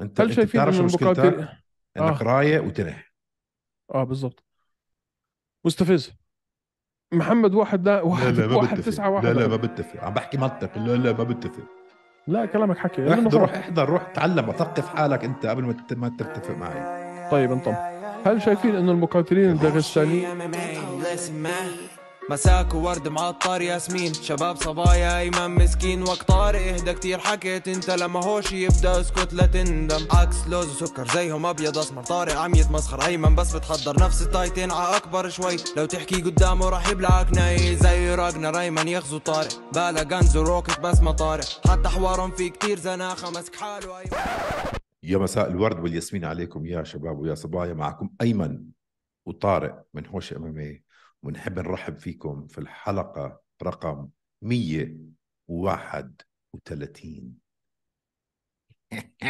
انت هل شايفين انه شو انك آه. رايق وتنح اه بالضبط مستفز محمد واحد ده واحد لا لا واحد بتفق. تسعة واحد لا لا ما بتفق عم بحكي منطق لا لا ما بتفق لا كلامك حكي احضر روح احضر روح تعلم وثقف حالك انت قبل ما ما تتفق معي طيب انطم هل شايفين انه المقاتلين الداغستانيين مساك وورد معطر ياسمين شباب صبايا ايمن مسكين وقت طارق اهدى كتير حكيت انت لما هوش يبدا اسكت لا تندم عكس لوز وسكر زيهم ابيض اسمر طارق عم يتمسخر ايمن بس بتحضر نفس التايتين ع اكبر شوي لو تحكي قدامه راح يبلعك ناي زي راجنا ريمان يغزو طارق بالا غنز وروكت بس ما طارق حتى حوارهم في كتير زناخه مسك حاله ايمن يا مساء الورد والياسمين عليكم يا شباب ويا صبايا معكم ايمن وطارق من هوش اماميه ونحب نرحب فيكم في الحلقة رقم 131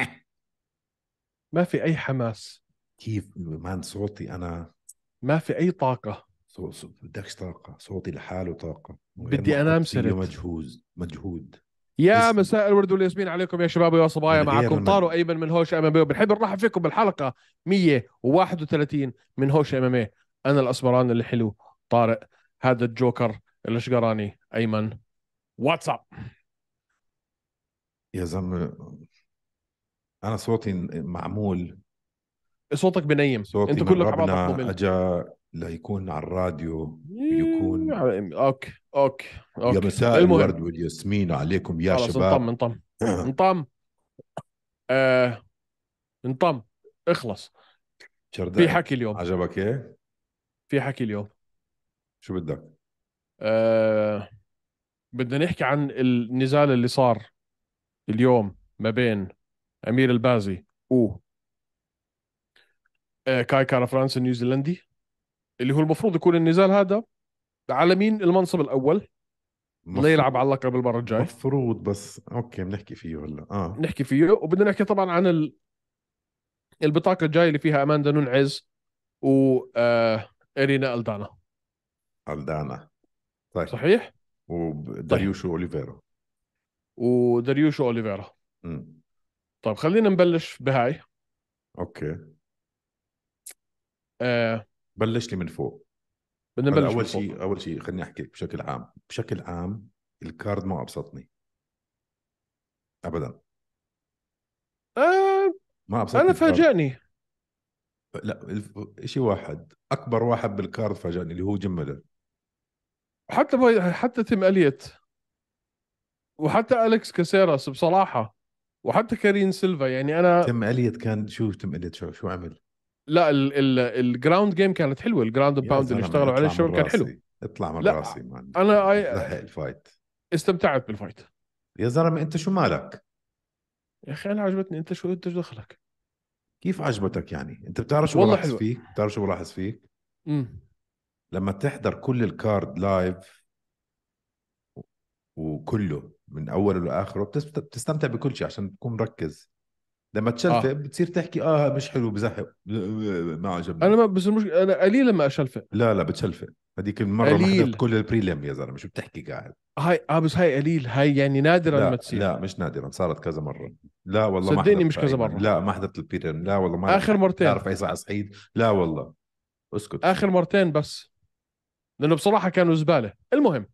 ما في أي حماس كيف مان صوتي أنا ما في أي طاقة بدكش طاقة صوتي لحاله طاقة بدي أنام سرت مجهوز مجهود يا مساء الورد والياسمين عليكم يا شباب ويا صبايا معكم طارو ايمن من هوش ام ام بنحب نرحب فيكم بالحلقه 131 من هوش ام ام انا الاسمران اللي حلو طارق هذا الجوكر الاشقراني ايمن واتساب يا زلمه انا صوتي معمول صوتك بنيم صوتي انت كلك على اجا ليكون على الراديو يكون اوكي إيه، يعني، اوكي اوكي يا مساء المهم. الورد والياسمين عليكم يا شباب انطم انطم انطم آه انطم اخلص شردان. في حكي اليوم عجبك ايه؟ في حكي اليوم شو بدك؟ آه بدنا نحكي عن النزال اللي صار اليوم ما بين امير البازي و آه كاي كارا فرانس النيوزيلندي اللي هو المفروض يكون النزال هذا على مين المنصب الاول مفروض. ليلعب على اللقب المره الجايه مفروض بس اوكي بنحكي فيه هلا اه نحكي فيه وبدنا نحكي طبعا عن ال... البطاقه الجايه اللي فيها اماندا عز و آه... ارينا الدانا الدانا طيب صحيح؟ ودريوش طيب. اوليفيرا ودريوش اوليفيرا طيب خلينا نبلش بهاي اوكي آه بلش لي من فوق بدنا نبلش اول شيء اول شيء خليني احكي لك بشكل عام بشكل عام الكارد ما ابسطني ابدا آه ما ابسطني انا فاجئني لا شيء واحد اكبر واحد بالكارد فاجئني اللي هو جيم ميلر حتى بي... حتى تيم اليت وحتى الكس كاسيراس بصراحه وحتى كارين سيلفا يعني انا تم اليت كان شو تم اليت شو شو عمل؟ لا الجراوند جيم كانت حلوه الجراوند باوند اللي اشتغلوا عليه الشغل كان حلو اطلع من لا راسي مان انا اي الفايت استمتعت بالفايت يا زلمه انت شو مالك؟ يا اخي انا عجبتني انت شو انت شو دخلك؟ كيف عجبتك يعني؟ انت بتعرف شو بلاحظ فيك؟ بتعرف شو بلاحظ فيك؟ امم لما تحضر كل الكارد لايف وكله من اوله لاخره بتستمتع بكل شيء عشان تكون مركز لما آه. تشلفق آه. بتصير تحكي اه مش حلو بزهق ما عجبني انا ما بس مش انا قليل لما اشلفق لا لا بتشلفق هذيك المره قليل. كل البريليم يا زلمه شو بتحكي قاعد هاي اه بس هاي قليل هاي يعني نادرا ما تصير لا مش نادرا صارت كذا مره لا والله ما صدقني مش كذا يعني. مره لا ما حضرت البريليم لا والله ما اخر مرتين بعرف اي ساعه صحيت لا والله اسكت اخر مرتين بس لانه بصراحه كانوا زباله المهم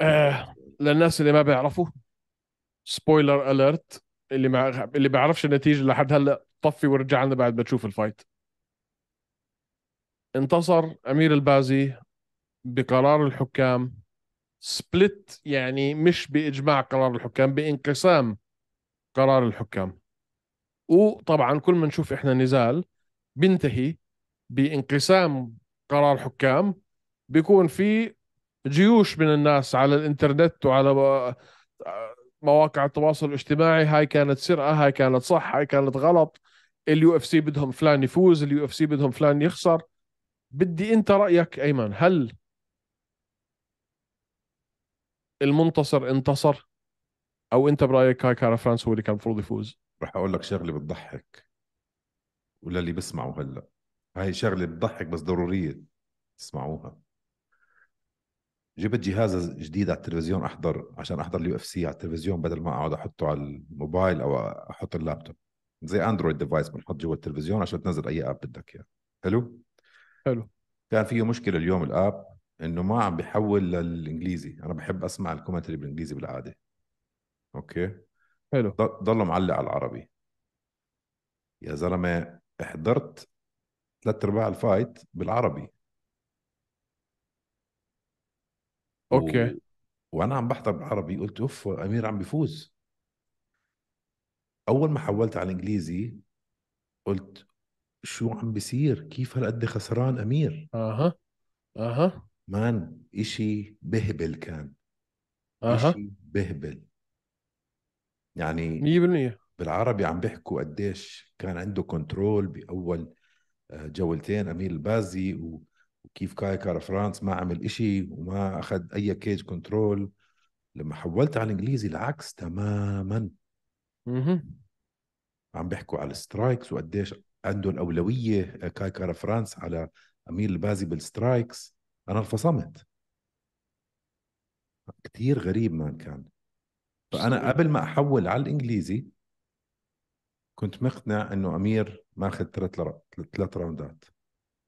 آه للناس اللي ما بيعرفوا سبويلر اليرت اللي ما اللي بيعرفش النتيجه لحد هلا طفي ورجع لنا بعد ما تشوف الفايت انتصر امير البازي بقرار الحكام سبلت يعني مش باجماع قرار الحكام بانقسام قرار الحكام وطبعا كل ما نشوف احنا نزال بينتهي بانقسام قرار حكام بيكون في جيوش من الناس على الانترنت وعلى مواقع التواصل الاجتماعي هاي كانت سرقه هاي كانت صح هاي كانت غلط اليو اف سي بدهم فلان يفوز اليو اف سي بدهم فلان يخسر بدي انت رايك ايمن هل المنتصر انتصر او انت برايك هاي كان فرانس هو اللي كان المفروض يفوز رح اقول لك شغله بتضحك وللي بسمعه هلا هاي شغله بتضحك بس ضروريه تسمعوها جبت جهاز جديد على التلفزيون احضر عشان احضر اليو اف سي على التلفزيون بدل ما اقعد احطه على الموبايل او احط اللابتوب زي اندرويد ديفايس بنحط جوا التلفزيون عشان تنزل اي اب بدك اياه حلو حلو كان فيه مشكله اليوم الاب انه ما عم بيحول للانجليزي انا بحب اسمع الكومنتري بالانجليزي بالعاده اوكي حلو ضل معلق على العربي يا زلمه احضرت ثلاث ارباع الفايت بالعربي اوكي و... وانا عم بحضر بالعربي قلت اوف امير عم بيفوز اول ما حولت على الانجليزي قلت شو عم بيصير كيف هالقد خسران امير اها اها مان اشي بهبل كان اها اشي بهبل يعني 100% بالعربي عم بيحكوا قديش كان عنده كنترول باول جولتين اميل البازي وكيف كاي كارا فرانس ما عمل إشي وما اخذ اي كيج كنترول لما حولت على الانجليزي العكس تماما عم بيحكوا على السترايكس وقديش عنده الاولويه كاي كارا فرانس على امير البازي بالسترايكس انا انفصمت كثير غريب ما كان فانا قبل ما احول على الانجليزي كنت مقتنع انه امير ماخذ ثلاث ثلاث راوندات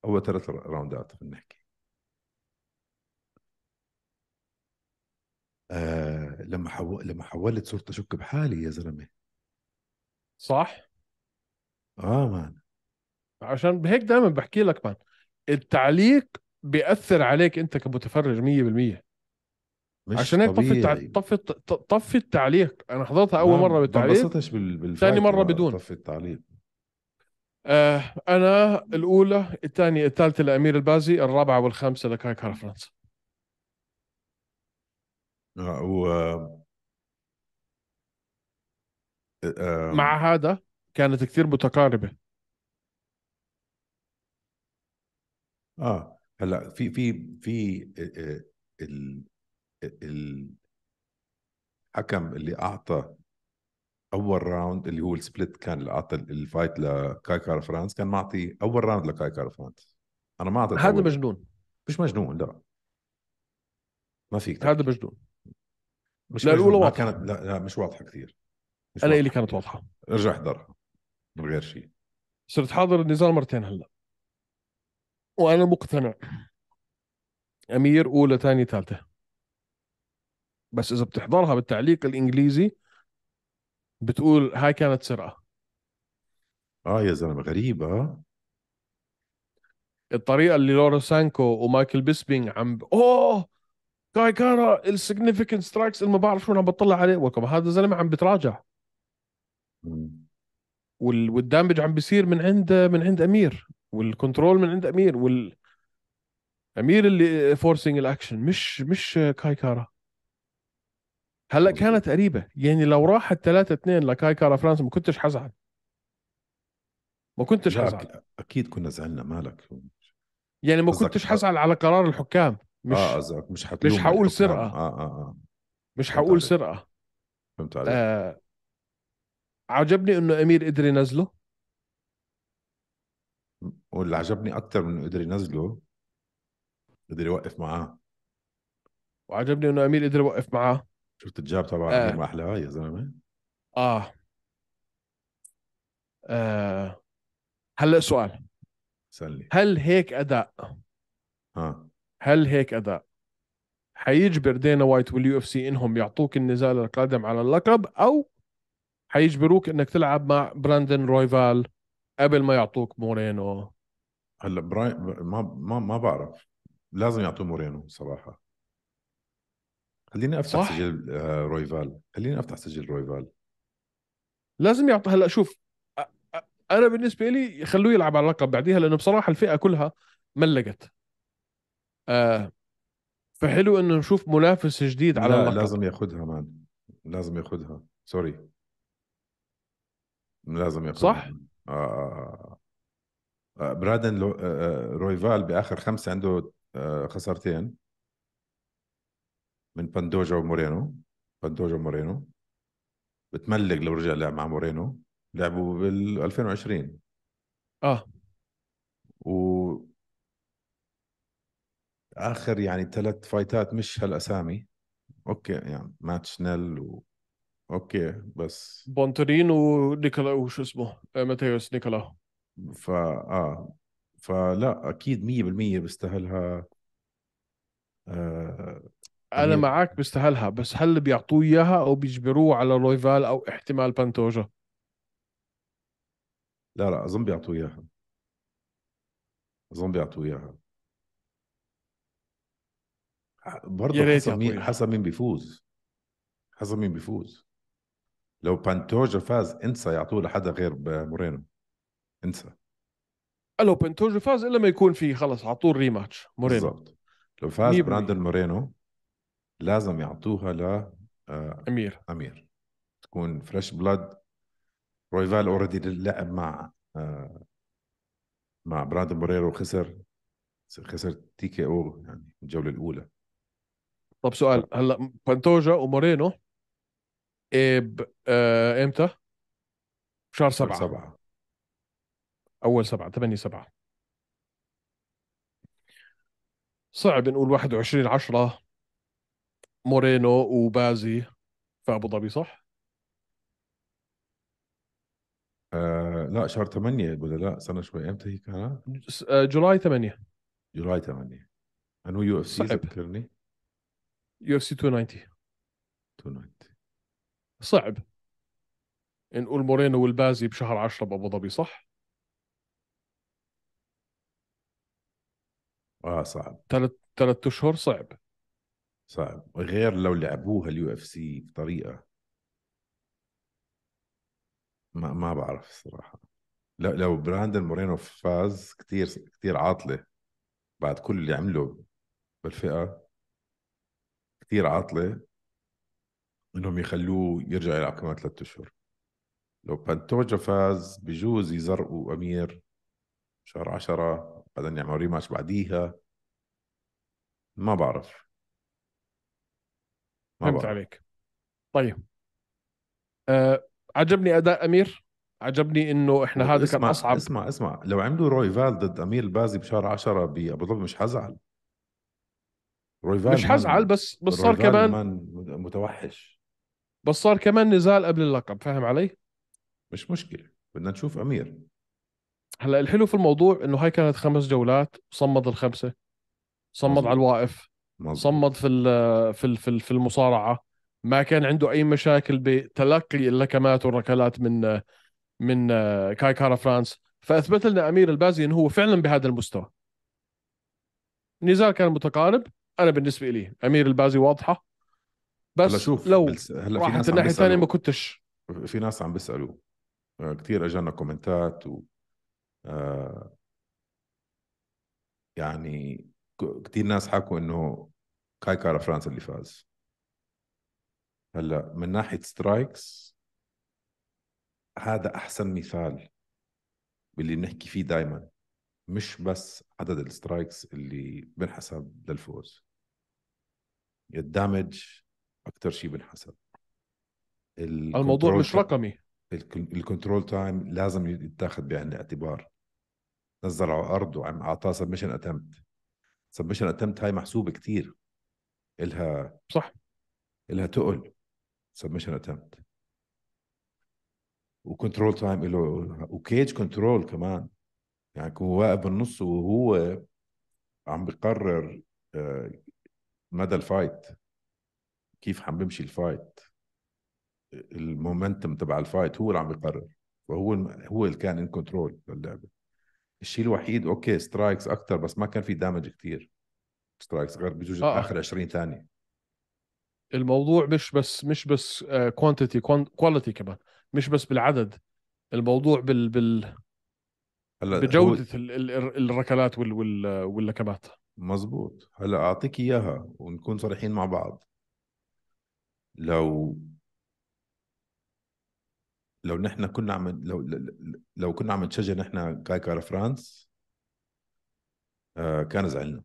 اول ثلاث راوندات خلينا نحكي آه لما حو... لما حولت صرت اشك بحالي يا زلمه صح اه مان عشان هيك دائما بحكي لك مان التعليق بياثر عليك انت كمتفرج 100% مش عشان هيك طفي التع... طفي طفي التعليق انا حضرتها اول مره بالتعليق ما انبسطتش بال... ثاني مره بدون طفي التعليق آه انا الاولى الثانيه الثالثه لامير البازي الرابعه والخامسه كارا فرنسا آه، و آه، مع هذا كانت كثير متقاربه اه هلا في في في آه، ال الحكم اللي اعطى اول راوند اللي هو السبليت كان اللي اعطى الفايت لكايكار فرانس كان معطي اول راوند لكايكار فرانس انا ما اعطيت هذا مجنون مش مجنون لا ما فيك هذا مجنون مش لا الاولى واضحه كانت لا, لا مش واضحه كثير مش انا الي كانت واضحه ارجع احضرها من غير شيء صرت حاضر النزال مرتين هلا وانا مقتنع امير اولى ثانيه ثالثه بس اذا بتحضرها بالتعليق الانجليزي بتقول هاي كانت سرقه اه يا زلمه غريبه آه. الطريقه اللي لورا سانكو ومايكل بيسبينج عم ب... اوه كاي كارا السيجنفكنت سترايكس اللي ما بعرف شو عم بطلع عليه وكما هذا الزلمه عم بتراجع وال... والدامج عم بيصير من عند من عند امير والكنترول من عند امير وال امير اللي فورسينج الاكشن مش مش كاي كارا هلا كانت قريبه يعني لو راحت 3 2 لكاي كارا فرانس ما كنتش حزعل ما كنتش حزعل اكيد كنا زعلنا مالك يعني ما كنتش حزعل على قرار الحكام مش اه مش مش حقول سرقه آه آه آه. مش حقول سرقه فهمت عليك آه عجبني انه امير قدر ينزله واللي عجبني اكثر من قدر ينزله قدر يوقف معاه وعجبني انه امير قدر يوقف معاه شفت الجاب تبع آه. ما احلاها يا زلمه آه. اه هلا سؤال سألني. هل هيك اداء ها هل هيك اداء حيجبر دينا وايت واليو اف سي انهم يعطوك النزال القادم على اللقب او حيجبروك انك تلعب مع براندن رويفال قبل ما يعطوك مورينو هلا براين ما ما ما بعرف لازم يعطوه مورينو صراحه خليني افتح صح؟ سجل آه، رويفال خليني افتح سجل رويفال لازم يعطي هلا شوف انا بالنسبه لي خلوه يلعب على اللقب بعديها لانه بصراحه الفئه كلها ملقت آه فحلو انه نشوف منافس جديد على لا اللقب لازم ياخذها مان لازم ياخذها سوري لازم ياخذها صح آه، آه،, آه آه آه. برادن لو... آه رويفال باخر خمسه عنده آه خسارتين من باندوجا ومورينو باندوجا ومورينو بتملق لو رجع لعب مع مورينو لعبوا بال 2020 اه و اخر يعني ثلاث فايتات مش هالاسامي اوكي يعني ماتش نيل و... اوكي بس بونترين ونيكولا وشو اسمه آه، ماتيوس نيكولا فا اه فلا اكيد 100% بيستاهلها آه انا معك بيستاهلها بس هل بيعطوه اياها او بيجبروه على رويفال او احتمال بانتوجا لا لا اظن بيعطوه اياها اظن بيعطوه اياها برضه حسب مين حسب مين بيفوز حسب مين بيفوز لو بانتوجا فاز انسى يعطوه لحدا غير مورينو انسى آه، لو بانتوجا فاز الا ما يكون في خلص على طول ريماتش مورينو بالضبط لو فاز براندن مورينو لازم يعطوها ل آه، امير امير تكون فريش بلاد رويفال اوريدي لعب مع آه، مع براندن موريرو وخسر خسر تي كي او يعني الجوله الاولى طب سؤال هلا بانتوجا ومورينو ايب آه امتى؟ شهر سبعة سبعة أول سبعة ثمانية سبعة صعب نقول 21 10 مورينو وبازي في ابو ظبي صح؟ آه لا شهر 8 ولا لا استنى شوي امتى هي كانت؟ آه، جولاي 8 جولاي 8 انو يو اف سي ذكرني يو اف سي 290 290 صعب نقول مورينو والبازي بشهر 10 بابو ظبي صح؟ اه صعب ثلاث ثلاث اشهر صعب صعب غير لو لعبوها اليو اف سي بطريقه ما ما بعرف الصراحه لو لو براندن مورينو فاز كثير كثير عاطله بعد كل اللي عمله بالفئه كثير عاطله انهم يخلوه يرجع يلعب كمان ثلاثة اشهر لو بانتوجا فاز بجوز يزرقوا امير شهر عشرة بعدين يعملوا ريماتش بعديها ما بعرف فهمت عليك طيب أه عجبني اداء امير عجبني انه احنا هذا كان اصعب اسمع اسمع لو عملوا روي فال ضد امير البازي بشهر 10 بابو ظبي مش حزعل روي فال مش حزعل بس بس صار كمان متوحش بس صار كمان نزال قبل اللقب فاهم علي؟ مش مشكله بدنا نشوف امير هلا الحلو في الموضوع انه هاي كانت خمس جولات صمد الخمسه صمد مزبوط. على الواقف مزبوط. صمد في في في المصارعه ما كان عنده اي مشاكل بتلقي اللكمات والركلات من من كاي كارا فرانس فاثبت لنا امير البازي انه هو فعلا بهذا المستوى النزال كان متقارب انا بالنسبه لي امير البازي واضحه بس هلا شوف لو هلا في ناس الناحيه الثانيه ما كنتش في ناس عم بيسالوا آه، كثير اجانا كومنتات و آه يعني كثير ناس حكوا انه كارا فرانسا اللي فاز هلا من ناحيه سترايكس هذا احسن مثال باللي بنحكي فيه دائما مش بس عدد السترايكس اللي بنحسب للفوز الدامج اكثر شيء بنحسب الموضوع مش رقمي الكنترول تايم لازم يتاخذ بعين الاعتبار نزل على الارض وعم اعطاه سبمشن اتمت سبمشن اتمت هاي محسوبه كثير الها صح الها تقل سبمشن اتمت وكنترول تايم له وكيج كنترول كمان يعني هو واقف بالنص وهو عم بقرر آه، مدى الفايت كيف عم بمشي الفايت المومنتم تبع الفايت هو اللي عم بيقرر فهو هو اللي كان ان كنترول للعبه الشيء الوحيد اوكي سترايكس اكثر بس ما كان في دامج كثير سترايكس غير بجوز آه. اخر 20 ثانيه الموضوع مش بس مش بس كوانتيتي آه، كواليتي كمان مش بس بالعدد الموضوع بال بال هلا بجوده هو... الركلات وال وال مزبوط هلا اعطيك اياها ونكون صريحين مع بعض لو لو نحن كنا عم لو لو كنا عم نشجع نحن كايكار فرانس آه كان زعلنا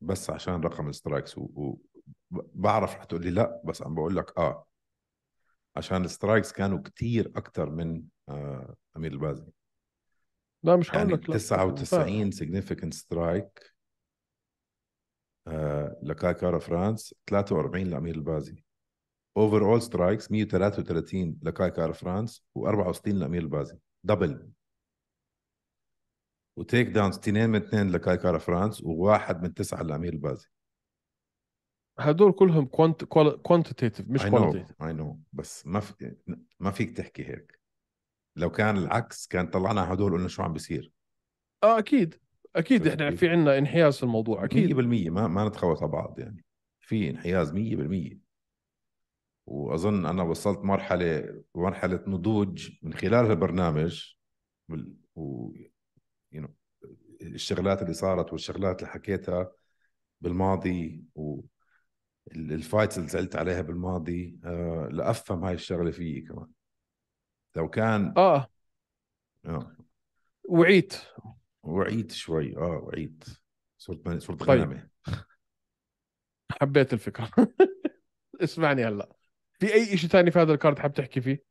بس عشان رقم السترايكس وبعرف رح تقول لي لا بس عم بقول لك اه عشان السترايكس كانوا كتير اكثر من آه امير البازي لا مش يعني لك 99 سيجنيفيكنت سترايك آه فرانس 43 لامير البازي اوفر اول سترايكس 133 لكاكارا فرانس و64 لامير البازي دبل وتيك داونز اثنين من اثنين لكايكارا فرانس وواحد من تسعه لامير البازي هدول كلهم كوانت كوانتيتيف مش كوانتيتيف اي نو بس ما في ما فيك تحكي هيك لو كان العكس كان طلعنا هدول قلنا شو عم بيصير اه اكيد اكيد احنا إيه. في عندنا انحياز في الموضوع اكيد 100% ما ما نتخوت على بعض يعني في انحياز 100% واظن انا وصلت مرحله مرحله نضوج من خلال البرنامج و... الشغلات اللي صارت والشغلات اللي حكيتها بالماضي والفايتس اللي زعلت عليها بالماضي آه لافهم هاي الشغله فيي كمان لو كان اه اه وعيت وعيت شوي اه وعيت صرت من... صرت غنمه طيب. حبيت الفكره اسمعني هلا في اي شيء ثاني في هذا الكارد حاب تحكي فيه؟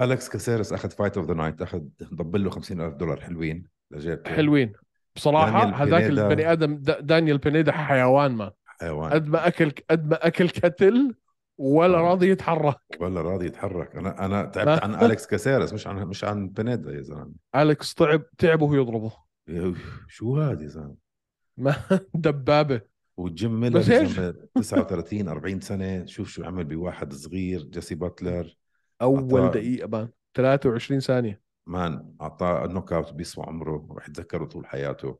الكس كاسيرس اخذ فايت اوف ذا نايت اخذ ضب له 50000 دولار حلوين لجيت حلوين بصراحه هذاك البني ادم دانيال بينيدا حيوان ما حيوان قد ما اكل قد ما اكل كتل ولا آه. راضي يتحرك ولا راضي يتحرك انا انا تعبت عن اليكس كاسيرس مش عن مش عن بينيدا يا زلمه اليكس تعب تعب وهو يضربه شو هذا يا زلمه دبابه وجيم ميلر 39 40 سنه شوف شو عمل بواحد صغير جيسي باتلر أول أطلع. دقيقة بان 23 ثانية مان اعطاه نوك اوت بيسوى عمره راح يتذكره طول حياته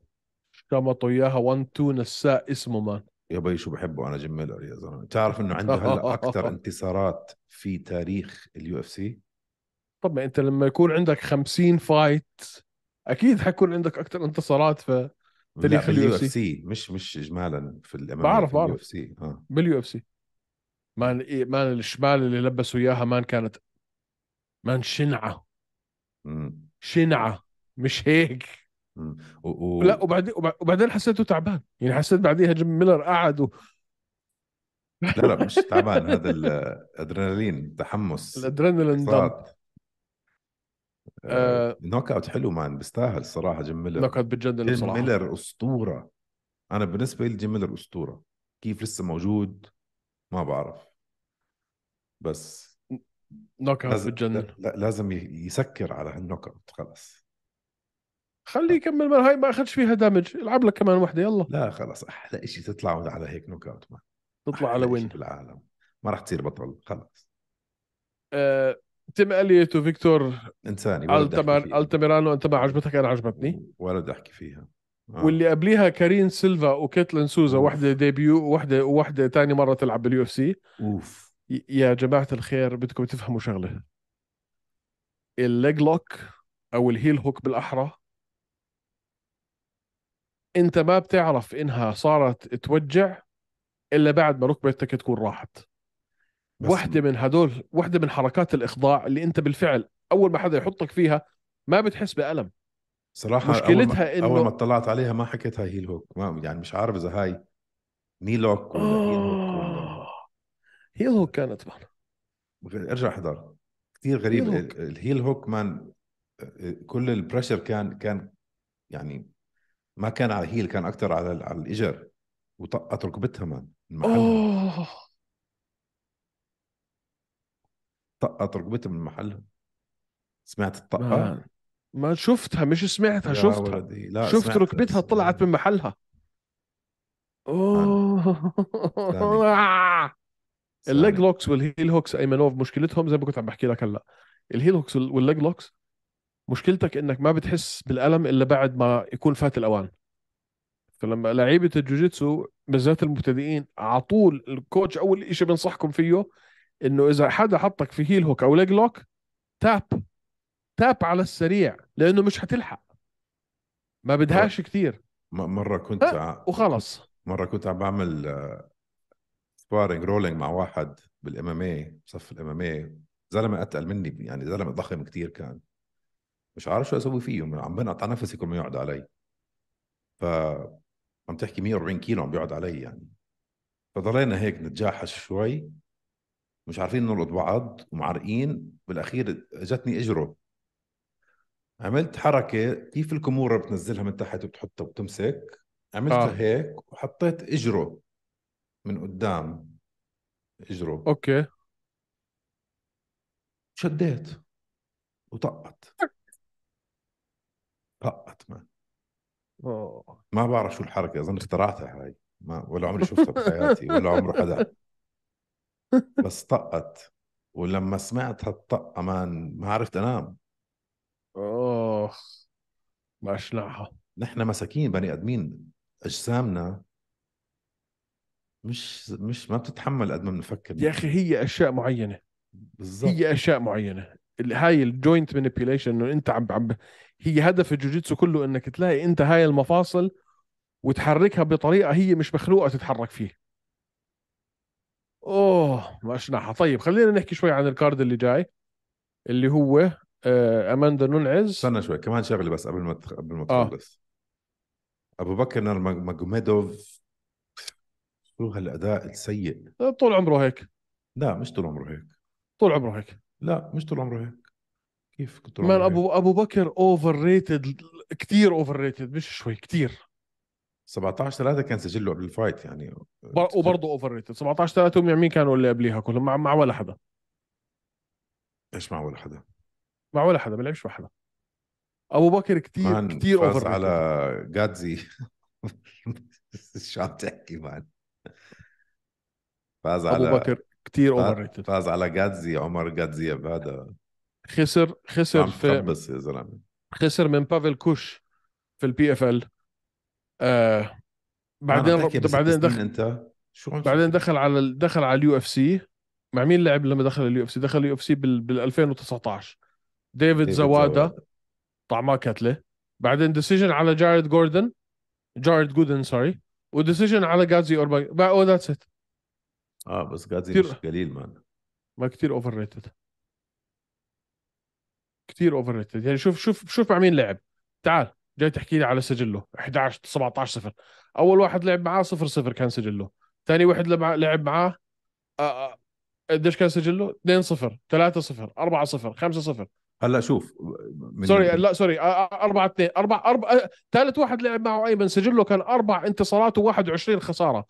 شمطوا اياها 1 2 نساء اسمه مان يا بي شو بحبه انا جيم ميلر يا زلمه بتعرف انه عنده هلا اكثر انتصارات في تاريخ اليو اف سي طب انت لما يكون عندك 50 فايت اكيد حيكون عندك اكثر انتصارات في تاريخ اليو اف سي مش مش اجمالا في الامام إيه، بعرف بعرف اف سي آه. باليو اف سي مان إيه، مان الشمال اللي لبسوا اياها مان كانت مان شنعه شنعه مش هيك و... و... لا وبعدين وبعدين حسيته تعبان يعني حسيت بعديها جيم ميلر قعد و... لا لا مش تعبان هذا الادرينالين تحمس الادرينالين ضغط آه نوك آه، اوت حلو مان بيستاهل صراحه جيم ميلر نوك اوت بتجنن جيم ميلر اسطوره انا بالنسبه لي جيم ميلر اسطوره كيف لسه موجود ما بعرف بس نوك اوت بتجنن لا لازم يسكر على هالنوك اوت خلص خليه يكمل ما هاي ما اخذش فيها دامج العب لك كمان وحده يلا لا خلص احلى شيء تطلع على هيك نوك اوت ما تطلع على وين بالعالم ما راح تصير بطل خلص أه... تيم وفيكتور انساني التميرانو انت ما عجبتك انا عجبتني ولا بدي احكي فيها آه. واللي قبليها كارين سيلفا وكيتلين سوزا وحده ديبيو وحده وحده ثاني مره تلعب باليو اف سي اوف يا جماعه الخير بدكم تفهموا شغله الليج لوك او الهيل هوك بالاحرى انت ما بتعرف انها صارت توجع الا بعد ما ركبتك تكون راحت واحده من هدول واحده من حركات الاخضاع اللي انت بالفعل اول ما حدا يحطك فيها ما بتحس بالم صراحه مشكلتها أول ما, انه اول ما اطلعت عليها ما حكيت هاي هيل هوك ما يعني مش عارف اذا هاي نيلوك ولا هيل هوك ولا هيل هوك كانت معنا ارجع احضر كثير غريب الهيل هوك مان كل البريشر كان كان يعني ما كان على هيل كان اكثر على على الاجر وطقت ركبتها مان من محلها طقت ركبتها من محلها سمعت الطقه ما, ما شفتها مش سمعتها شفتها لا شفت ركبتها طلعت من محلها يعني اوه يعني آه. الليج لوكس والهيل هوكس ايمنوف مشكلتهم زي ما كنت عم بحكي لك هلا الهيل هوكس والليج لوكس مشكلتك انك ما بتحس بالالم الا بعد ما يكون فات الاوان فلما لعيبه الجوجيتسو بالذات المبتدئين على طول الكوتش اول شيء بنصحكم فيه انه اذا حدا حطك في هيل هوك او ليج لوك تاب تاب على السريع لانه مش حتلحق ما بدهاش أه. كثير مره كنت ع... وخلص مره كنت عم بعمل آه، سبارينج رولينج مع واحد اي بصف اي زلمه اتقل مني يعني زلمه ضخم كتير كان مش عارف شو اسوي فيه يعني عم بنقطع نفسي كل ما يقعد علي ف عم تحكي 140 كيلو عم بيقعد علي يعني فضلينا هيك نتجاحش شوي مش عارفين نلقط بعض ومعرقين بالاخير اجتني اجره عملت حركه كيف الكموره بتنزلها من تحت وبتحطها وبتمسك عملت آه. هيك وحطيت اجره من قدام اجره اوكي شديت وطقت طقت مان ما بعرف شو الحركه اظن اخترعتها هاي ما ولا عمري شفتها بحياتي ولا عمره حدا بس طقت ولما سمعت هالطقه مان ما عرفت انام اوه ما اشلعها نحن مساكين بني ادمين اجسامنا مش مش ما بتتحمل قد ما بنفكر يا اخي هي اشياء معينه بالظبط هي اشياء معينه هاي الجوينت مانيبيوليشن انه انت عم عم هي هدف الجوجيتسو كله انك تلاقي انت هاي المفاصل وتحركها بطريقه هي مش مخلوقه تتحرك فيه اوه ما اشنعها طيب خلينا نحكي شوي عن الكارد اللي جاي اللي هو آه، اماندا نونعز استنى شوي كمان شغله بس قبل ما قبل ما آه. تخلص آه. ابو بكر نرماجوميدوف شو هالاداء السيء آه، طول عمره هيك لا مش طول عمره هيك طول عمره هيك لا مش طول عمره هيك كيف طول عمره مان ابو ابو بكر اوفر ريتد كثير اوفر ريتد مش شوي كثير 17 3 كان سجله قبل الفايت يعني وبرضه اوفر ريتد 17 3 هم مين كانوا اللي قبليها كلهم مع, ولا حدا ايش مع ولا حدا؟ مع ولا حدا ما لعبش مع حدا ابو بكر كثير كثير اوفر ريتد على جادزي شو عم تحكي مان فاز على ابو بكر كثير اوفر ريتد فاز على جادزي عمر جادزي هذا خسر خسر في بس يا زلمه خسر من بافل كوش في البي اف ال آه، بعدين بعدين دخل انت شو بعدين دخل على دخل على اليو اف سي مع مين لعب لما دخل اليو اف سي دخل اليو اف سي بال 2019 ديفيد, ديفيد زوادا طعماه كتله بعدين ديسيجن على جارد جوردن جارد جودن سوري وديسيجن على جادزي اوربا او ذاتس ات اه بس جازي كتير... مش قليل مان ما كثير اوفر ريتد كثير اوفر ريتد يعني شوف شوف شوف مع مين لعب تعال جاي تحكي لي على سجله 11 17 0 اول واحد لعب معاه 0 0 كان سجله ثاني واحد لعب معاه آه، آه، قديش كان سجله 2 0 3 0 4 0 5 0 هلا شوف سوري لا سوري 4 2 4 4 ثالث واحد لعب معه ايمن سجله كان اربع انتصارات و21 خساره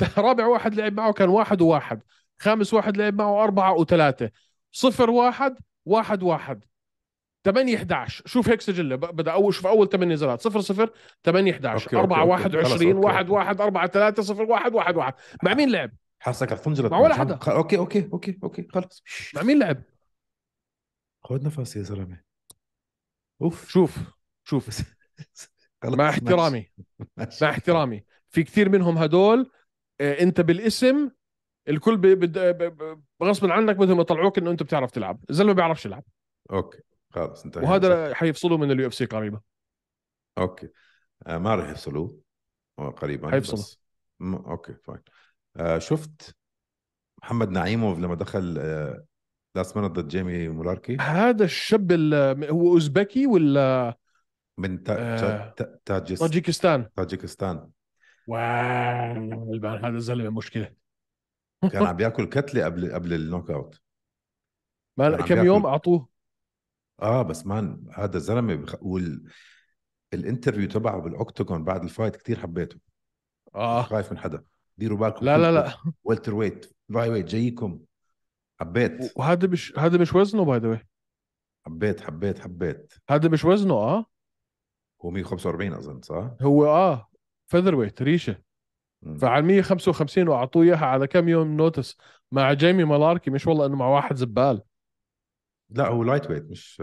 رابع واحد لعب معه كان واحد وواحد خامس واحد لعب معه أربعة وثلاثة صفر واحد واحد واحد 8 11 شوف هيك سجله بدا اول شوف اول 8 نزالات 0 0 8 11 4 21 1 1 4 3 0 1 1 1 مع مين لعب؟ حاسك حتنجلط مع ولا حدا اوكي اوكي اوكي اوكي خلص مع مين لعب؟ خذ نفس يا زلمه اوف شوف شوف مع احترامي مع احترامي في كثير منهم هدول آه، انت بالاسم الكل آه، غصبا عنك مثل ما طلعوك انه انت بتعرف تلعب الزلمه بيعرفش يلعب اوكي خلص انت وهذا حيفصله من اليو اف سي قريبا اوكي آه ما راح يفصلوه آه، قريبا حيفصله بس... م... اوكي فاين آه شفت محمد نعيموف لما دخل آه لاست مان ضد جيمي مولاركي هذا الشاب هو اوزبكي ولا من تا... آه... تا... تاجيكستان تاجيكستان واو هذا الزلمه مشكله كان عم بياكل كتله قبل قبل النوك اوت ما كم يوم اعطوه اه بس مان هذا الزلمه بخ... وال... الانترفيو تبعه بالاوكتاجون بعد الفايت كثير حبيته اه خايف من حدا ديروا بالكم لا لا لا والتر ويت باي ويت جايكم حبيت وهذا مش هذا مش وزنه باي ذا حبيت حبيت حبيت هذا مش وزنه اه هو 145 اظن صح؟ هو اه فيذر ويت ريشه فعلى 155 واعطوه اياها على كم يوم نوتس مع جيمي مالاركي مش والله انه مع واحد زبال لا هو لايت ويت مش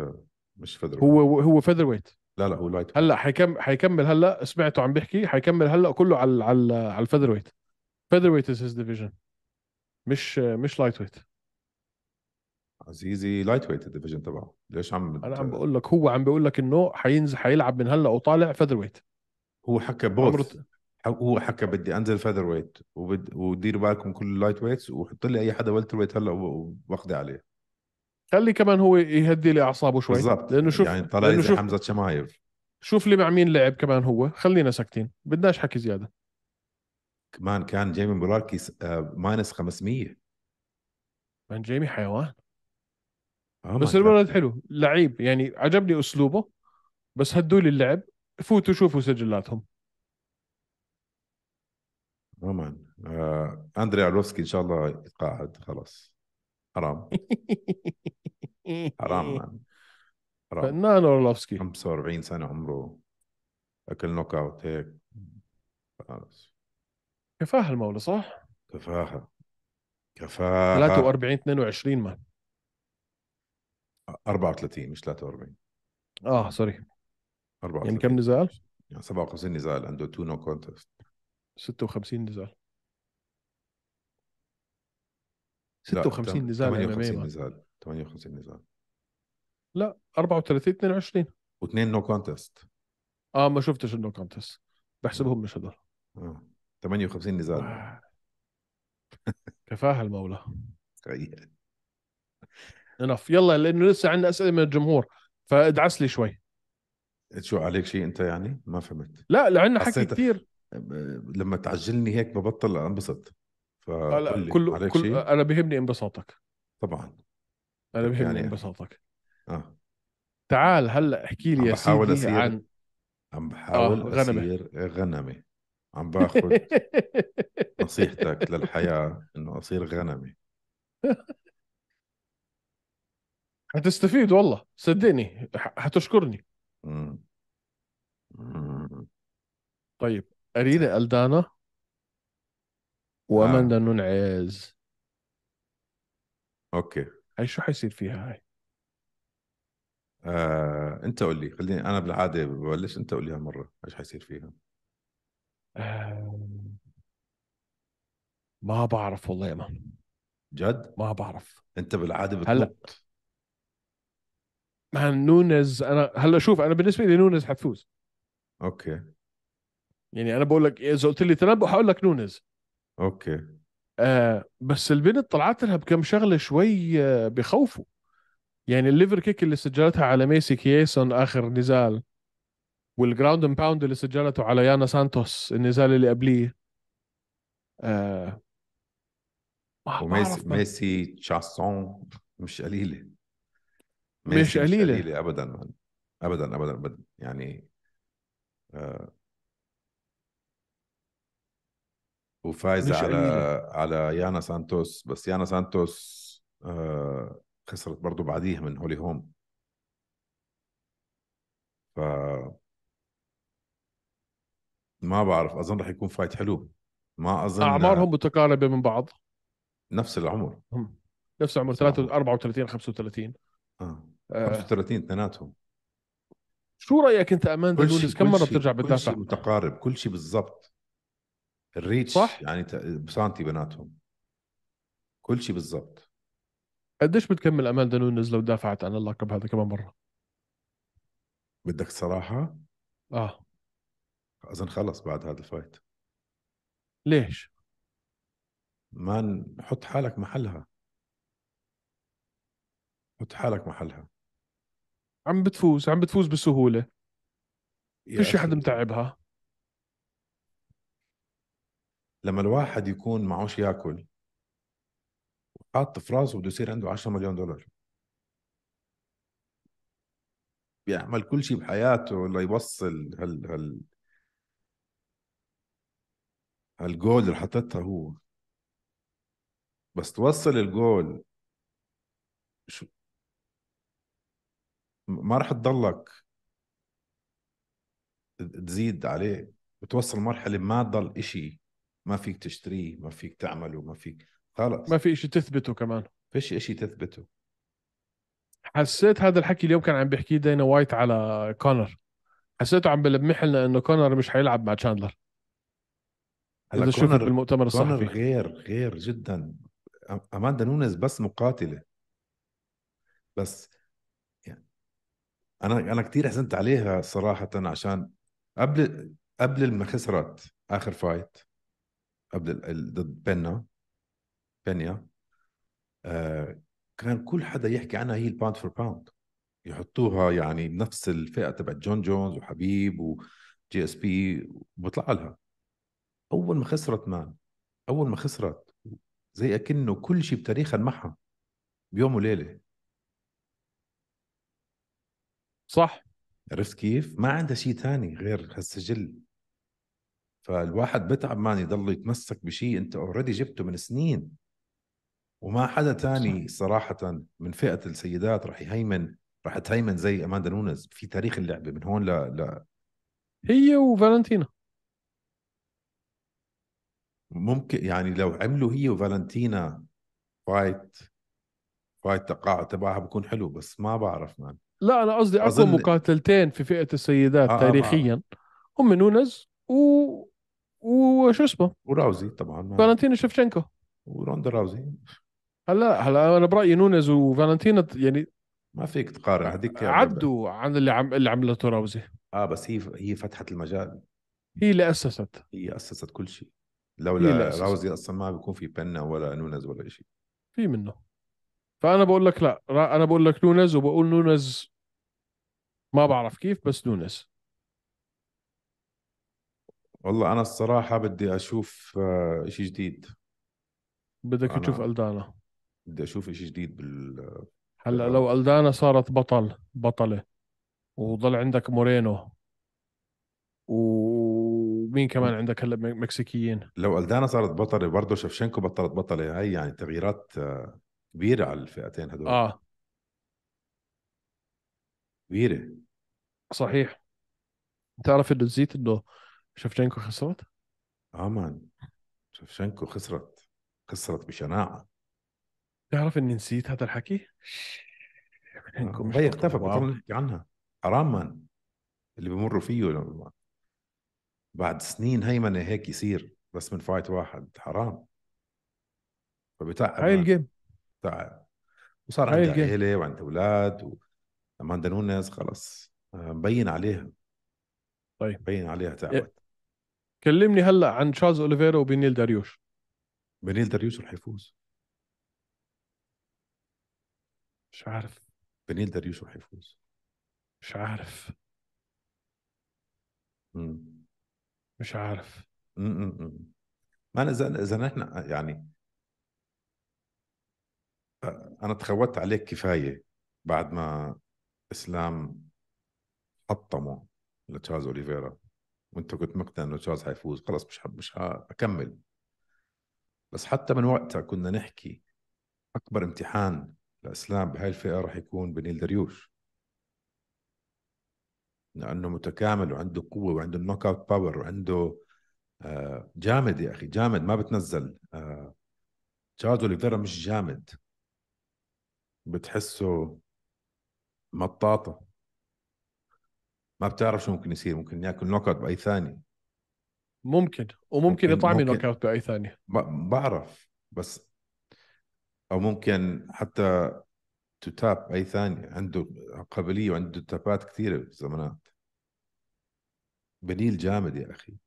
مش فيذر هو هو فيذر ويت لا لا هو لايت ويت. هلا حيكم حيكمل هلا سمعته عم بيحكي حيكمل هلا كله على على على الفيذر ويت فيذر ويت از هيز ديفيجن مش مش لايت ويت عزيزي لايت ويت الديفيجن تبعه ليش عم انا عم بقول لك هو عم بقول لك انه حينزل حيلعب من هلا وطالع فيذر ويت هو حكى بوث هو حكى بدي انزل فيذر ويت وبد... وديروا بالكم كل اللايت ويتس وحط لي اي حدا ولتر ويت هلا وباخذه عليه خلي كمان هو يهدي لي اعصابه شوي بالضبط لانه شوف يعني طلع لي شوف... حمزه شمايف شوف لي مع مين لعب كمان هو خلينا ساكتين بدناش حكي زياده كمان كان جيمي آه ماينس 500 كان جيمي حيوان oh بس الولد حلو لعيب يعني عجبني اسلوبه بس هدوا لي اللعب فوتوا شوفوا سجلاتهم عموما آه، اندري علوفسكي ان شاء الله يتقاعد خلاص حرام حرام مان حرام فنان اورلوفسكي 45 سنه عمره اكل نوك اوت هيك خلاص كفاها المولى صح؟ كفاحه كفاحه 43 22 مان 34 مش 43 اه سوري 34 يعني كم نزال؟ يعني 57 نزال عنده تو نو كونتست 56 نزال 56 نزال 58 نزال 58 نزال لا 34 22 إيه واثنين نو كونتست اه ما شفتش النو كونتست بحسبهم مش هدول 58 آه، نزال كفاها آه. المولى انف يلا لانه لسه عندنا اسئله من الجمهور فادعس لي شوي شو عليك شيء انت يعني ما فهمت لا لعنا حكي كثير لما تعجلني هيك ببطل انبسط ف آه، لا كل, كل شيء. انا بهمني انبساطك طبعا انا بهمني يعني انبساطك اه تعال هلا احكي لي يا سيدي أسير. عن عم آه، بحاول آه غنمة. اصير غنمي عم باخذ نصيحتك للحياه انه اصير غنمي حتستفيد والله صدقني حتشكرني طيب أرينا طيب. ألدانا آه. دانون نعم. عيز اوكي هاي شو حيصير فيها هاي آه، انت قول لي خليني انا بالعاده ببلش انت قول لي هالمره ايش حيصير فيها آه، ما بعرف والله يا مان جد ما بعرف انت بالعاده هلا بتنط مع نونز انا هلا شوف انا بالنسبه لي نونز حتفوز اوكي يعني انا بقول لك اذا قلت لي تنبؤ حقول لك نونز اوكي آه بس البنت طلعت لها بكم شغله شوي آه بخوفوا يعني الليفر كيك اللي سجلتها على ميسي كيسون اخر نزال والجراوند اند باوند اللي سجلته على يانا سانتوس النزال اللي قبليه آه وميسي ميسي تشاسون مش قليله مش, مش قليله قليله ابدا ابدا ابدا ابدا, يعني آه وفايزه على قليلة. على يانا سانتوس بس يانا سانتوس آه خسرت برضه بعديها من هولي هوم ف ما بعرف اظن رح يكون فايت حلو ما اظن اعمارهم متقاربه من بعض نفس العمر هم. نفس العمر 34 35 اه 35 اثنيناتهم شو رايك انت امان نونز كم مره بترجع بتدافع؟ كل شيء متقارب كل شيء بالضبط الريتش صح يعني بسانتي بيناتهم كل شيء بالضبط قديش بتكمل امال دانونز لو دافعت عن اللقب هذا كمان مره؟ بدك صراحه؟ اه اظن خلص بعد هذا الفايت ليش؟ ما حط حالك محلها حط حالك محلها عم بتفوز عم بتفوز بسهوله فيش حد متعبها لما الواحد يكون معوش ياكل وحاط في راسه بده يصير عنده 10 مليون دولار بيعمل كل شيء بحياته ليوصل هال هال هالجول اللي حطتها هو بس توصل الجول شو ما رح تضلك تزيد عليه بتوصل مرحلة ما تضل إشي ما فيك تشتريه ما فيك تعمله ما فيك خلص ما في إشي تثبته كمان فيش إشي تثبته حسيت هذا الحكي اليوم كان عم بيحكيه دينا وايت على كونر حسيته عم بلمح لنا انه كونر مش حيلعب مع تشاندلر هلا كونر بالمؤتمر الصحفي كونر غير غير جدا اماندا نونز بس مقاتله بس انا انا كثير حزنت عليها صراحه عشان قبل قبل ما خسرت اخر فايت قبل ضد بنا بنيا آه كان كل حدا يحكي عنها هي الباوند فور باوند يحطوها يعني بنفس الفئه تبعت جون جونز وحبيب وجي اس بي وبطلع لها اول ما خسرت مان اول ما خسرت زي اكنه كل شيء بتاريخها انمحى بيوم وليله صح عرفت كيف؟ ما عنده شيء ثاني غير هالسجل فالواحد بتعب مان يضل يتمسك بشيء انت اوريدي جبته من سنين وما حدا ثاني صراحه من فئه السيدات راح يهيمن راح تهيمن زي اماندا نونز في تاريخ اللعبه من هون ل, ل... هي وفالنتينا ممكن يعني لو عملوا هي وفالنتينا فايت فايت تقاعد تبعها بكون حلو بس ما بعرف مان لا انا قصدي اقوى أظن... مقاتلتين في فئه السيدات آه, آه،, آه. تاريخيا آه. هم نونز و وشو اسمه وراوزي طبعا فالنتينا شفشنكو وروندا راوزي هلا هلا انا برايي نونز وفالنتينا يعني ما فيك تقارن هذيك عدوا عن اللي عم اللي عملته راوزي اه بس هي هي فتحت المجال هي اللي اسست هي اسست كل شيء لولا راوزي اصلا ما بيكون في بنا ولا نونز ولا شيء في منه فانا بقول لك لا انا بقول لك نونز وبقول نونز ما بعرف كيف بس نونز والله انا الصراحه بدي اشوف آه، شيء جديد بدك تشوف الدانا بدي اشوف شيء جديد بال هلا لو الدانا صارت بطل بطله وضل عندك مورينو ومين كمان عندك هلا مكسيكيين لو الدانا صارت بطله برضه شفشنكو بطلت بطله هاي يعني تغييرات آه، كبيرة على الفئتين هدول اه كبيرة صحيح تعرف انه نسيت انه شفشنكو خسرت؟ اه مان شفشنكو خسرت خسرت بشناعة تعرف اني نسيت هذا الحكي؟ شفشنكو آه، هي اختفى بطلنا نحكي عنها حرام مان اللي بمروا فيه لما بعد سنين هيمنة هيك يصير بس من فايت واحد حرام فبتعب هاي الجيم تعال وصار عنده عيله وعنده اولاد و... عنده نونس خلص آه، مبين عليها طيب مبين عليها إيه، تعبت كلمني هلا عن تشارلز اوليفيرا وبنيل داريوش بنيل داريوش رح يفوز مش عارف بنيل داريوش رح يفوز مش عارف مم. مش عارف امم ما اذا اذا نحن يعني انا تخوت عليك كفايه بعد ما اسلام حطمه لتشارلز اوليفيرا وانت كنت مقتنع انه تشارلز حيفوز خلص مش حب مش حاكمل بس حتى من وقتها كنا نحكي اكبر امتحان لاسلام بهاي الفئه راح يكون بنيل دريوش لانه متكامل وعنده قوه وعنده النوك اوت باور وعنده آه، جامد يا اخي جامد ما بتنزل آه، تشارلز اوليفيرا مش جامد بتحسه مطاطة ما بتعرف شو ممكن يصير ممكن ياكل نوك اوت باي ثانية ممكن وممكن يطعمي نوك اوت باي ثانية بعرف بس او ممكن حتى تتاب اي ثانية عنده قابلية وعنده تابات كثيرة بالزمنات بنيل جامد يا اخي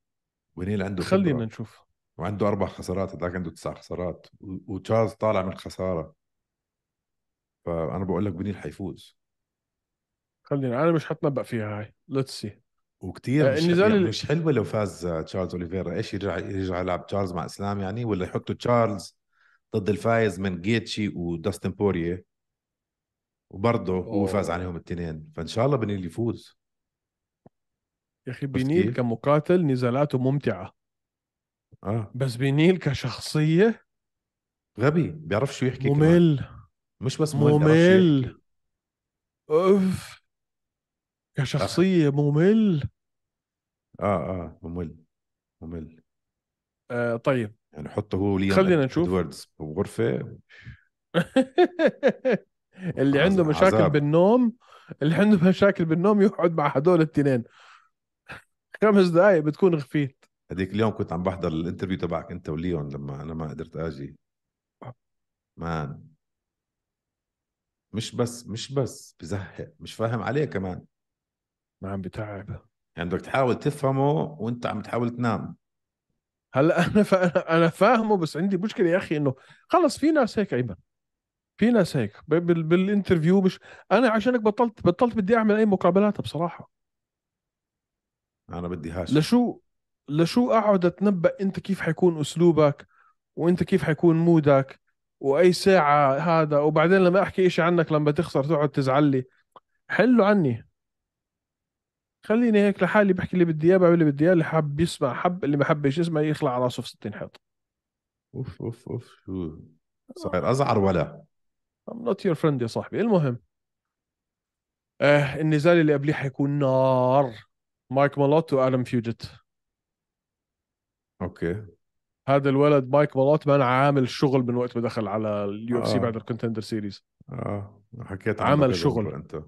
بنيل عنده خلينا نشوف وعنده اربع خسارات هذاك عنده تسع خسارات وتشارلز طالع من خساره فانا بقول لك بنيل حيفوز خلينا انا مش حتنبأ فيها هاي ليتس سي وكثير مش, يعني مش حلوه لو فاز آه، تشارلز اوليفيرا ايش يرجع يرجع يلعب تشارلز مع اسلام يعني ولا يحطوا تشارلز ضد الفايز من جيتشي وداستن بوريه وبرضه هو فاز عليهم الاثنين فان شاء الله بنيل يفوز يا اخي بنيل كمقاتل نزالاته ممتعه اه بس بنيل كشخصيه غبي بيعرف شو يحكي ممل كمان. مش بس ممل اوف كشخصيه آه. ممل اه اه ممل ممل آه طيب يعني حطه هو ليون خلينا نشوف ادواردز بغرفه اللي عنده مشاكل عذاب. بالنوم اللي عنده مشاكل بالنوم يقعد مع هدول التنين خمس دقائق بتكون خفيت هذيك اليوم كنت عم بحضر الانترفيو تبعك انت وليون لما انا ما قدرت اجي آه. مان مش بس مش بس بزهق مش فاهم عليه كمان عم بتعب يعني بدك تحاول تفهمه وانت عم تحاول تنام هلا انا فا... انا فاهمه بس عندي مشكله يا اخي انه خلص في ناس هيك ايمن في ناس هيك بال... بالانترفيو مش انا عشانك بطلت بطلت بدي اعمل اي مقابلات بصراحه انا بدي هاش لشو لشو اقعد اتنبا انت كيف حيكون اسلوبك وانت كيف حيكون مودك واي ساعه هذا وبعدين لما احكي إشي عنك لما تخسر تقعد تزعل لي حلوا عني خليني هيك لحالي بحكي اللي بدي اياه بعمل اللي بدي اياه اللي حب يسمع حب اللي ما حبش يسمع يخلع على راسه في 60 حيط اوف اوف اوف شو صاير آه. ازعر ولا I'm not your friend يا صاحبي المهم آه النزال اللي قبليه حيكون نار مايك مالوت وادم فيوجت اوكي هذا الولد مايك بلوت ما عامل شغل من وقت ما دخل على اليو اف سي آه. بعد الكونتندر سيريز اه حكيت عنه عمل شغل انت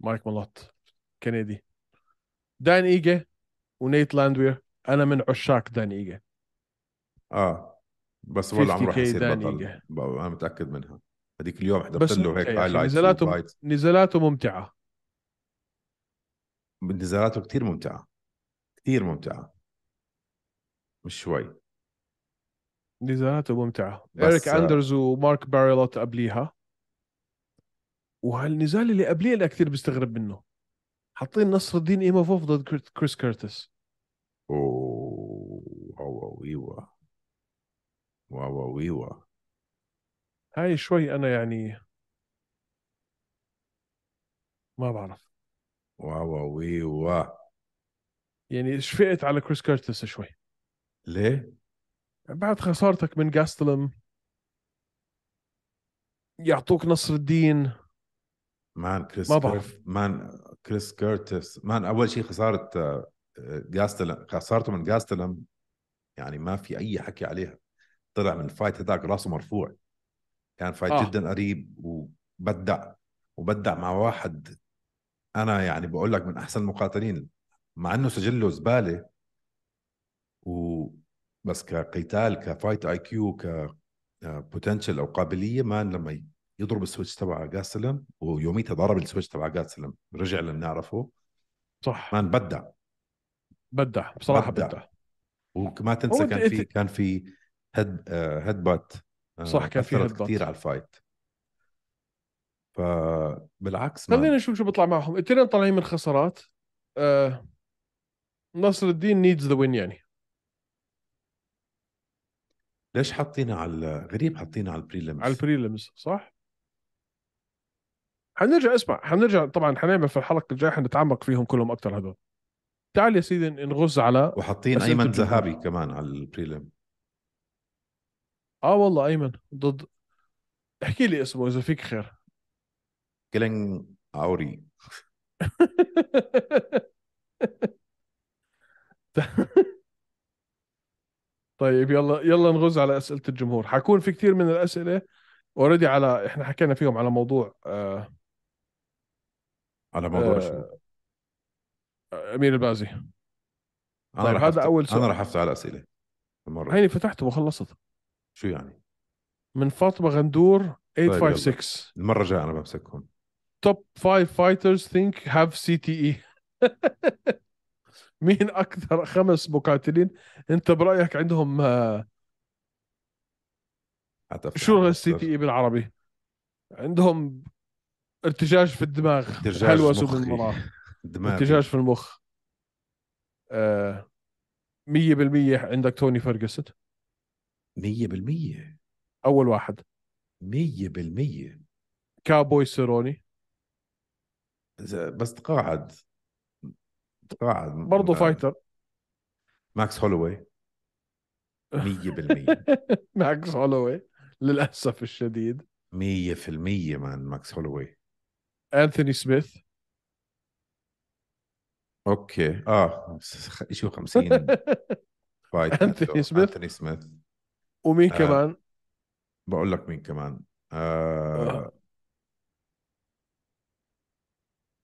مايك بلوت كندي دان ايجا ونيت لاندوير انا من عشاق دان ايجا اه بس ولا عمره دان بطل انا متاكد منها هذيك اليوم حضرت له هيك هايلايتس نزالاته نزالاته ممتعه نزالاته كثير ممتعه كثير ممتعه مش شوي نزالاته ممتعه ايريك اندرز ومارك باريلوت قبليها وهالنزال اللي قبليه انا كثير بستغرب منه حاطين نصر الدين ايموفوف ضد كريس كيرتس اوه واو ويوا واو ويوا إيوه. إيوه. هاي شوي انا يعني ما بعرف واو ويوا إيوه. يعني شفقت على كريس كيرتس شوي ليه؟ بعد خسارتك من جاستلم يعطوك نصر الدين مان كريس ما بعرف مان كريس كيرتس مان اول شيء خساره آه، جاستلم خسارته من جاستلم يعني ما في اي حكي عليها طلع من الفايت هذاك راسه مرفوع كان يعني فايت آه. جدا قريب وبدع وبدع مع واحد انا يعني بقول لك من احسن المقاتلين مع انه سجله زباله و بس كقتال كفايت اي كيو ك بوتنشل او قابليه مان لما يضرب السويتش تبع جاسلم ويوميتها ضرب السويتش تبع جاسلم رجع اللي نعرفه صح مان بدع بدع بصراحه بدع, بدع. وما تنسى كان في كان في هيد هيد بات صح كان في هيد كثير على الفايت فبالعكس خلينا نشوف شو بيطلع معهم الاثنين طالعين من خسارات آه نصر الدين نيدز ذا وين يعني ليش حاطينها على غريب حاطينها على البريلمز على البريلمز صح؟ حنرجع اسمع حنرجع طبعا حنعمل في الحلقه الجايه حنتعمق فيهم كلهم اكثر هذول تعال يا سيدي نغز على وحاطين ايمن ذهبي كمان على البريلم اه والله ايمن ضد احكي لي اسمه اذا فيك خير كلين عوري طيب يلا يلا نغز على اسئله الجمهور حكون في كثير من الاسئله اوريدي على احنا حكينا فيهم على موضوع آه على موضوع آه امير البازي انا طيب هذا اول سؤال انا رح افتح على اسئله المره هيني فتحته وخلصت شو يعني؟ من فاطمه غندور 856 طيب المره الجايه انا بمسكهم توب 5 فايترز ثينك هاف سي تي اي مين اكثر خمس مقاتلين انت برايك عندهم آه، شو السي تي اي بالعربي عندهم ارتجاج في الدماغ ارتجاج هلوسه بالمراح ارتجاج في المخ آه، مية بالمية عندك توني فرقست مية بالمية أول واحد مية بالمية كابوي سيروني بس تقاعد برضه آه، فايتر ماكس هولوي 100% ماكس هولوي للاسف الشديد 100% مان ماكس هولوي انثوني سميث اوكي اه شو 50 فايت انثوني سميث انثوني سميث ومين آه. كمان؟ بقول لك مين كمان آه. آه.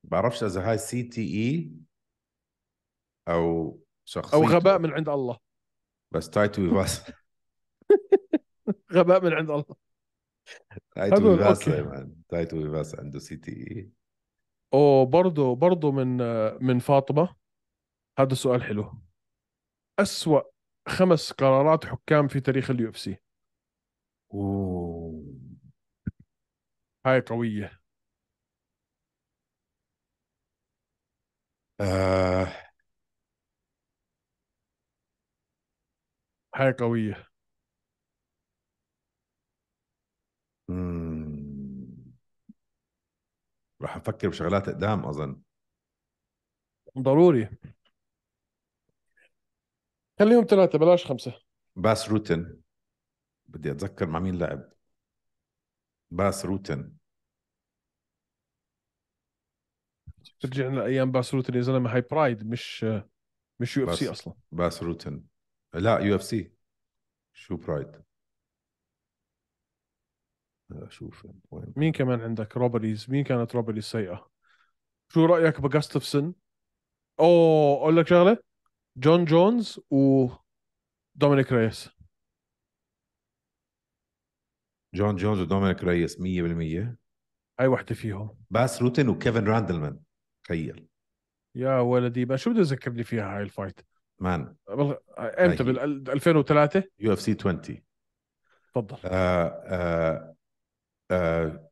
بعرفش اذا هاي سي تي اي او شخصيته او غباء من عند الله بس تايتو بس غباء من عند الله تايتو بس تايتو بس عنده سي تي اي او برضه برضه من من فاطمه هذا سؤال حلو أسوأ خمس قرارات حكام في تاريخ اليو اف سي هاي قويه آه. حاجه قويه مم. رح نفكر بشغلات قدام اظن ضروري خليهم ثلاثة بلاش خمسة باس روتن بدي اتذكر مع مين لعب باس روتن ترجع لايام باس روتن يا زلمه هاي برايد مش مش يو اف سي اصلا باس روتن لا يو اف سي شو برايد اشوف وين مين كمان عندك روبريز مين كانت روبريز سيئه شو رايك بجاستفسن اوه اقول لك شغله جون جونز و دومينيك ريس جون جونز ودومينيك ريس 100% اي وحده فيهم باس روتن وكيفن راندلمان تخيل يا ولدي ما شو بده يذكرني فيها هاي الفايت مان طيب. امتى بال 2003 يو اف سي 20 تفضل آه آه آه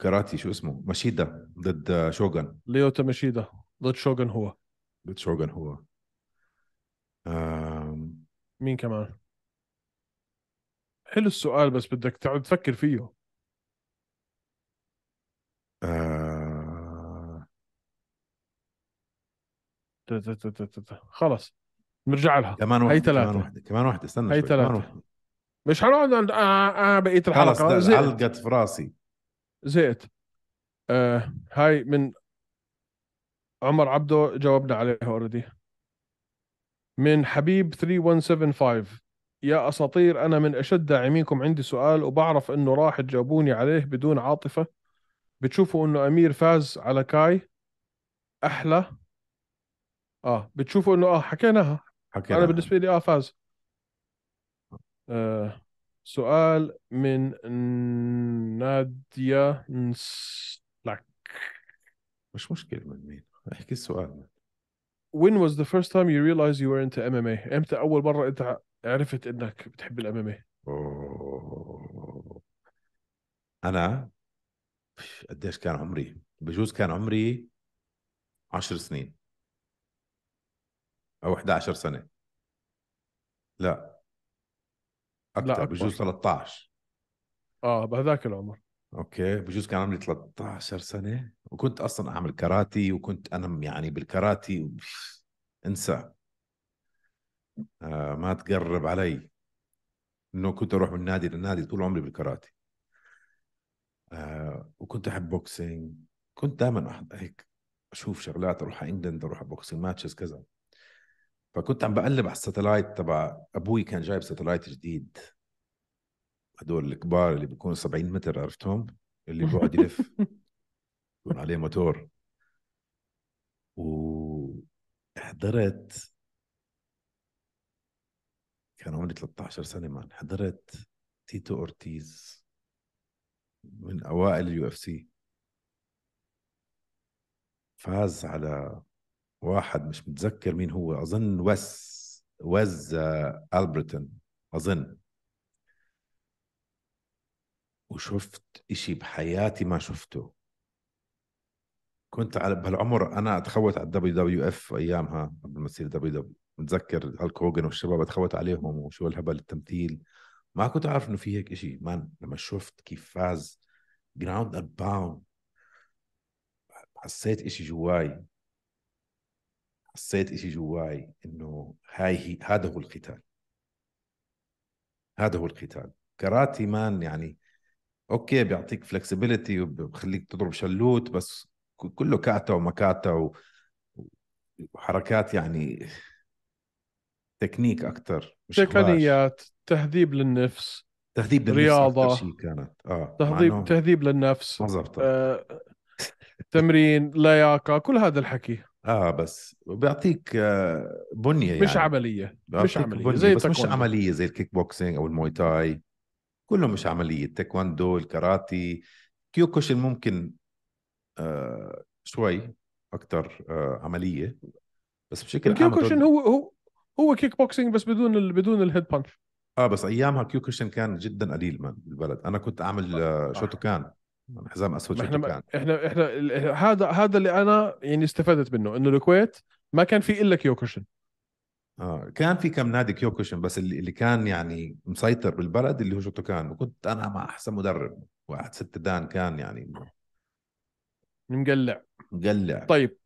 كراتي شو اسمه مشيدا ضد آه، شوغن ليوتا مشيدا ضد شوغن هو ضد شوغن هو آه مين كمان حلو السؤال بس بدك تقعد تفكر فيه آه خلص نرجع لها كمان واحدة هي ثلاثة كمان واحدة كمان واحدة استنى هي ثلاثة مش حنقعد عند آه آه بقية الحلقة خلص علقت في راسي زيت آه هاي من عمر عبده جاوبنا عليها اوريدي من حبيب 3175 يا اساطير انا من اشد داعمينكم عندي سؤال وبعرف انه راح تجاوبوني عليه بدون عاطفه بتشوفوا انه امير فاز على كاي احلى اه بتشوفوا انه اه حكيناها حكيناها انا بالنسبه لي اه فاز آه سؤال من ناديا نسلك مش مشكله من مين احكي السؤال When was the first time you realized you were into MMA؟ امتى اول مره انت عرفت انك بتحب الام ام انا قديش كان عمري؟ بجوز كان عمري 10 سنين او 11 سنه لا اكثر لا بجوز 13 اه بهذاك العمر اوكي بجوز كان عمري 13 سنه وكنت اصلا اعمل كاراتي وكنت انا يعني بالكاراتي انسى آه ما تقرب علي انه كنت اروح من نادي لنادي طول عمري بالكاراتي آه وكنت احب بوكسينج كنت دائما هيك اشوف شغلات اروح على انجلند اروح على بوكسينج ماتشز كذا فكنت عم بقلب على الساتلايت تبع ابوي كان جايب ساتلايت جديد هدول الكبار اللي بيكونوا 70 متر عرفتهم اللي بيقعد يلف يكون عليه موتور وحضرت كان عمري 13 سنه ما حضرت تيتو اورتيز من اوائل اليو اف سي فاز على واحد مش متذكر مين هو اظن وس وز آه، البرتون اظن وشفت اشي بحياتي ما شفته كنت على بهالعمر انا اتخوت على الدبليو دبليو اف ايامها قبل ما تصير دبليو دبليو متذكر هالك هوجن والشباب اتخوت عليهم وشو الهبل التمثيل ما كنت عارف انه في هيك اشي مان لما شفت كيف فاز جراوند اند باوند حسيت اشي جواي حسيت إشي جواي إنه هاي هي هذا هو القتال هذا هو القتال كراتي مان يعني اوكي بيعطيك فلكسبيتي وبخليك تضرب شلوت بس كله كاتا ومكاتا وحركات يعني تكنيك اكثر مش تقنيات تهذيب للنفس تهذيب للنفس رياضه شيء كانت اه تهذيب تهذيب للنفس آه، تمرين لياقه كل هذا الحكي اه بس بيعطيك آه، بنيه يعني مش عمليه مش عمليه بنية. زي بس التكوندو. مش عمليه زي الكيك بوكسينج او الموي تاي كلهم مش عمليه التايكوندو الكاراتي كيوكوشن ممكن آه شوي اكثر آه عمليه بس بشكل عام كيوكوشن هو هو هو كيك بوكسينج بس بدون ال بدون الهيد بانش اه بس ايامها كيوكوشن كان جدا قليل من البلد انا كنت اعمل آه شوتوكان حزام اسود احنا احنا احنا هذا هذا اللي انا يعني استفدت منه انه الكويت ما كان في الا كيوكوشن اه كان في كم نادي كيوكوشن بس اللي, اللي كان يعني مسيطر بالبلد اللي هو شوتوكان وكنت انا مع احسن مدرب واحد ست دان كان يعني مقلع مقلع طيب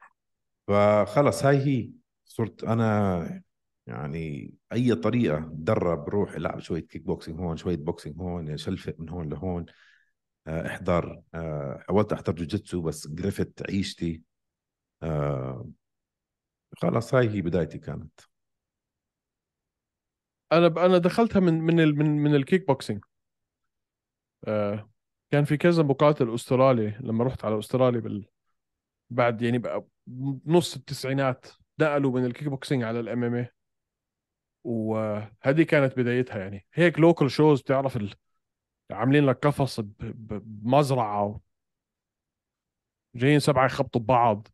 فخلص هاي هي صرت انا يعني اي طريقه تدرب روح العب شويه كيك بوكسينج هون شويه بوكسينج هون شلفق من هون لهون آه، احضار حاولت آه، احضر جوجيتسو بس قرفت عيشتي آه، خلاص هاي هي بدايتي كانت انا انا دخلتها من من من, من الكيك بوكسينج كان في كذا مقاتل استرالي لما رحت على استراليا بال... بعد يعني بقى نص التسعينات نقلوا من الكيك بوكسينج على الام ام اي وهذه كانت بدايتها يعني هيك لوكال شوز بتعرف ال... عاملين لك قفص بمزرعه جايين سبعه يخبطوا ببعض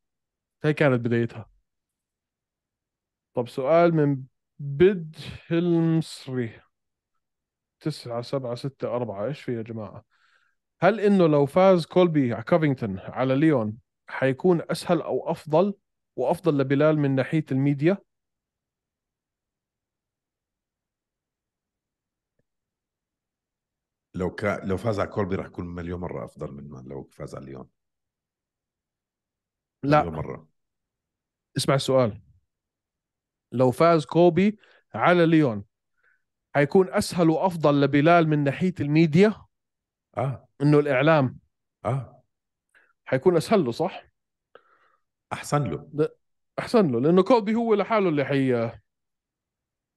هي كانت بدايتها طب سؤال من بد المصري تسعة سبعة ستة أربعة إيش في يا جماعة هل إنه لو فاز كولبي على كوفينغتون على ليون حيكون أسهل أو أفضل وأفضل لبلال من ناحية الميديا لو كا... لو فاز على كولبي راح يكون مليون مره افضل من ما لو فاز على ليون لا مليون مره اسمع السؤال لو فاز كوبي على ليون حيكون اسهل وافضل لبلال من ناحيه الميديا اه انه الاعلام اه حيكون اسهل له صح احسن له احسن له لانه كوبي هو لحاله اللي حي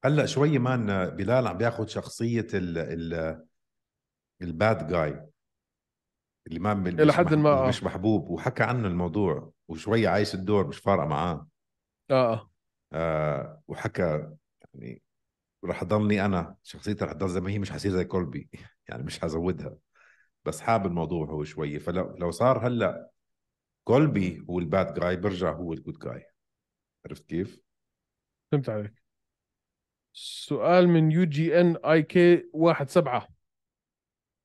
هلا شوي مان بلال عم بياخذ شخصيه ال ال الباد جاي اللي ما الى حد ما آه. مش محبوب وحكى عنه الموضوع وشوي عايش الدور مش فارقه معاه اه آه, آه، وحكى يعني رح اضلني انا شخصيتي رح تضل زي ما هي مش حصير زي كولبي يعني مش حزودها بس حاب الموضوع هو شويه فلو لو صار هلا كولبي هو الباد جاي برجع هو الجود جاي عرفت كيف؟ فهمت عليك سؤال من يو جي ان اي كي واحد سبعه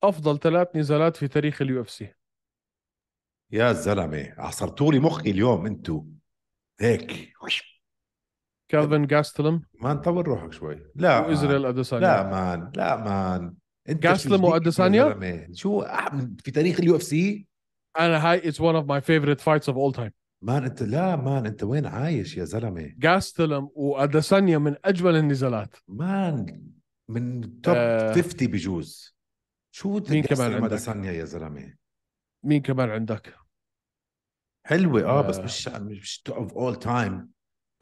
افضل ثلاث نزالات في تاريخ اليو اف سي يا زلمه عصرتوا لي مخي اليوم انتو هيك كالفن جاستلم ما نطول روحك شوي لا وازرائيل اديسانيا لا مان لا مان انت جاستلم واديسانيا شو في تاريخ اليو اف سي انا هاي اتس ون اوف ماي فيفورت فايتس اوف اول تايم مان انت لا مان انت وين عايش يا زلمه جاستلم واديسانيا من اجمل النزالات مان من توب آه... 50 بجوز شو مين كمان عندك؟ دسانيا يا زلمه مين كمان عندك؟ حلوه اه بس آه. مش مش اوف اول تايم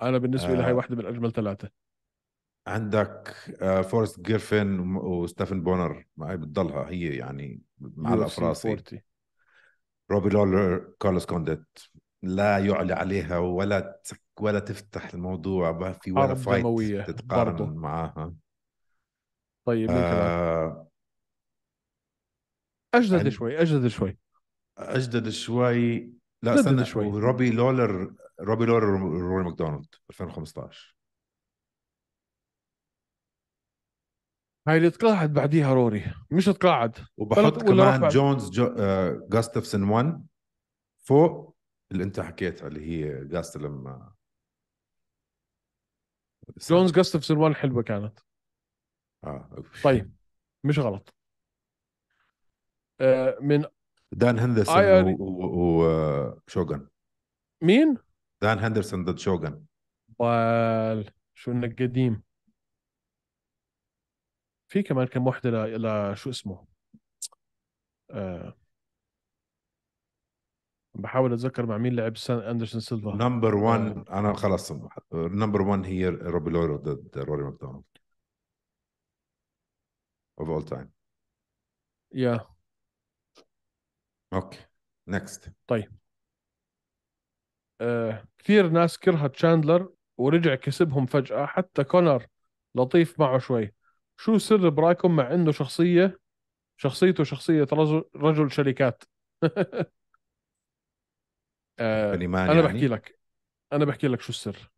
انا بالنسبه آه. لي هاي آه. واحده من اجمل ثلاثه عندك آه فورست جيرفن وستيفن بونر هي بتضلها هي يعني معلقه في راسي روبي لولر كارلوس كونديت لا يعلى عليها ولا ولا تفتح الموضوع في ولا فايت تتقارن معاها طيب آه اجدد يعني... شوي اجدد شوي اجدد شوي لا استنى شوي روبي لولر روبي لولر روري ماكدونالد 2015 هاي اللي تقاعد بعديها روري مش تقاعد وبحط كمان جونز جو... آه... جاستفسن 1 فوق اللي انت حكيتها اللي هي جاست لما آه، جونز جاستفسن 1 حلوه كانت اه طيب مش غلط آه، من دان هندرسون وشوغن و... مين؟ دان هندرسون ضد شوغن بال شو انك قديم في كمان كم وحده ل... ل... شو اسمه أه... بحاول اتذكر مع مين لعب سان اندرسون سيلفا نمبر 1 آه. انا خلاص نمبر 1 هي روبي لورو ضد روري ماكدونالد اوف اول تايم يا اوكي نكست طيب آه كثير ناس كرهت تشاندلر ورجع كسبهم فجأة حتى كونر لطيف معه شوي شو سر برايكم مع انه شخصية شخصيته شخصية رجل, رجل شركات آه انا يعني. بحكي لك انا بحكي لك شو السر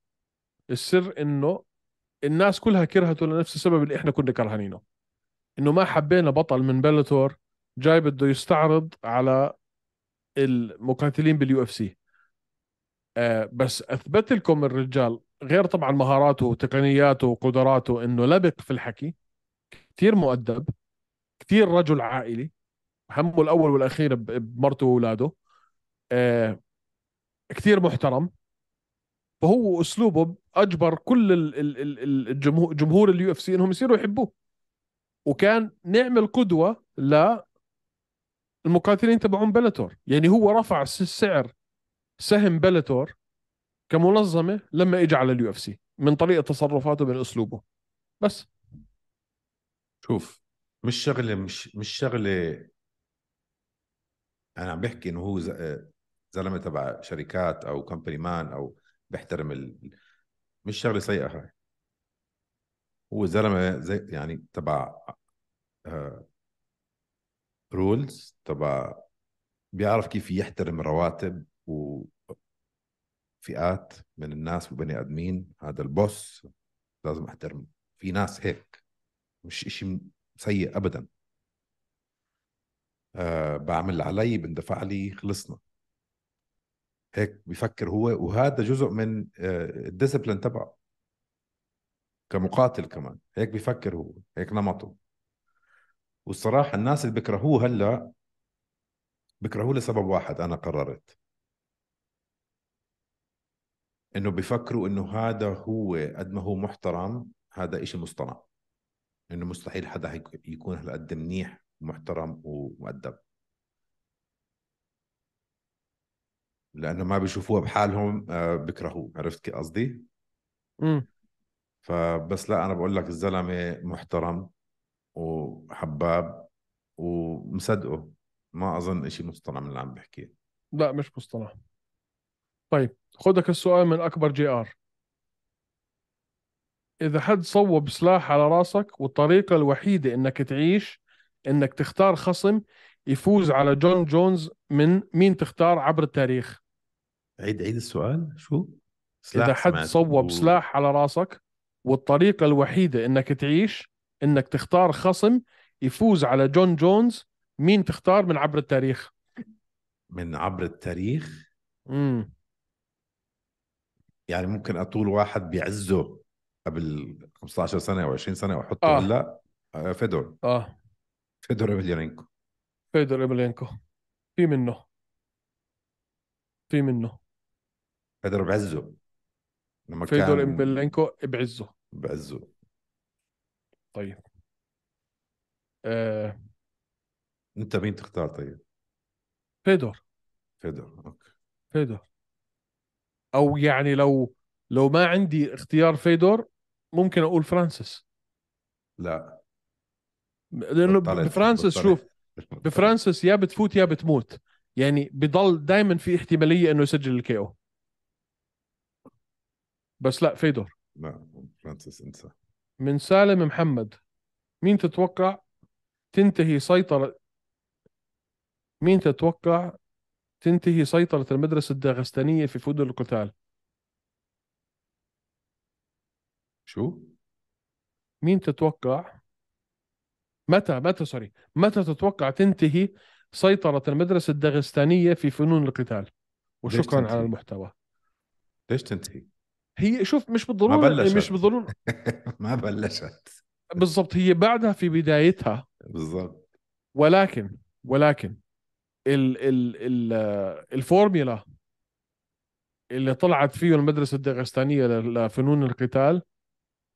السر انه الناس كلها كرهته لنفس السبب اللي احنا كنا كرهانينه انه ما حبينا بطل من بلاتور جاي بده يستعرض على المقاتلين باليو اف سي آه، بس اثبت لكم الرجال غير طبعا مهاراته وتقنياته وقدراته انه لبق في الحكي كثير مؤدب كثير رجل عائلي همه الاول والاخير بمرته واولاده آه، كثير محترم فهو اسلوبه اجبر كل الجمهور جمهور اليو اف سي انهم يصيروا يحبوه وكان نعمل قدوه ل المقاتلين تبعون بلاتور يعني هو رفع سعر سهم بلاتور كمنظمه لما اجى على اليو اف سي من طريقه تصرفاته من اسلوبه بس شوف مش شغله مش مش شغله انا عم بحكي انه هو آه، زلمه تبع شركات او كمبني مان او بيحترم ال... مش شغله سيئه هاي هو زلمه زي يعني تبع آه، رولز تبع بيعرف كيف يحترم رواتب وفئات من الناس وبني ادمين هذا البوس لازم احترمه في ناس هيك مش اشي سيء ابدا أه بعمل علي بندفع لي خلصنا هيك بفكر هو وهذا جزء من آه، الديسبلين تبعه كمقاتل كمان هيك بفكر هو هيك نمطه والصراحه الناس اللي بيكرهوه هلا بيكرهوه لسبب واحد انا قررت انه بيفكروا انه هذا هو قد ما هو محترم هذا إشي مصطنع انه مستحيل حدا يكون هالقد منيح ومحترم ومؤدب لانه ما بيشوفوها بحالهم آه، بكرهوه عرفت قصدي؟ امم فبس لا انا بقول لك الزلمه محترم وحباب ومصدقه ما اظن شيء مصطنع من اللي عم بحكيه لا مش مصطنع طيب خذك السؤال من اكبر جي ار اذا حد صوب سلاح على راسك والطريقه الوحيده انك تعيش انك تختار خصم يفوز على جون جونز من مين تختار عبر التاريخ عيد عيد السؤال شو اذا حد صوب و... سلاح على راسك والطريقه الوحيده انك تعيش انك تختار خصم يفوز على جون جونز مين تختار من عبر التاريخ من عبر التاريخ امم يعني ممكن اطول واحد بيعزه قبل 15 سنه او 20 سنه واحطه آه. هلا آه، فيدور اه فيدور ايميليانينكو فيدور ايميليانينكو في منه في منه فيدور بعزه لما فيدور كان... ايميليانينكو بعزه بعزه طيب آه انت مين تختار طيب؟ فيدور فيدور اوكي فيدور او يعني لو لو ما عندي اختيار فيدور ممكن اقول فرانسيس لا لانه بفرانسيس شوف بفرانسيس يا بتفوت يا بتموت يعني بضل دائما في احتماليه انه يسجل الكي او بس لا فيدور لا فرانسيس انسى من سالم محمد مين تتوقع تنتهي سيطرة مين تتوقع تنتهي سيطرة المدرسة الداغستانية في فود القتال شو؟ مين تتوقع متى متى سوري متى تتوقع تنتهي سيطرة المدرسة الداغستانية في فنون القتال وشكرا على المحتوى ليش تنتهي؟ هي شوف مش بالضروره ما بلشت. مش بالضروره ما بلشت بالضبط هي بعدها في بدايتها بالضبط ولكن ولكن ال ال ال الفورميلا اللي طلعت فيه المدرسه الداغستانيه لفنون القتال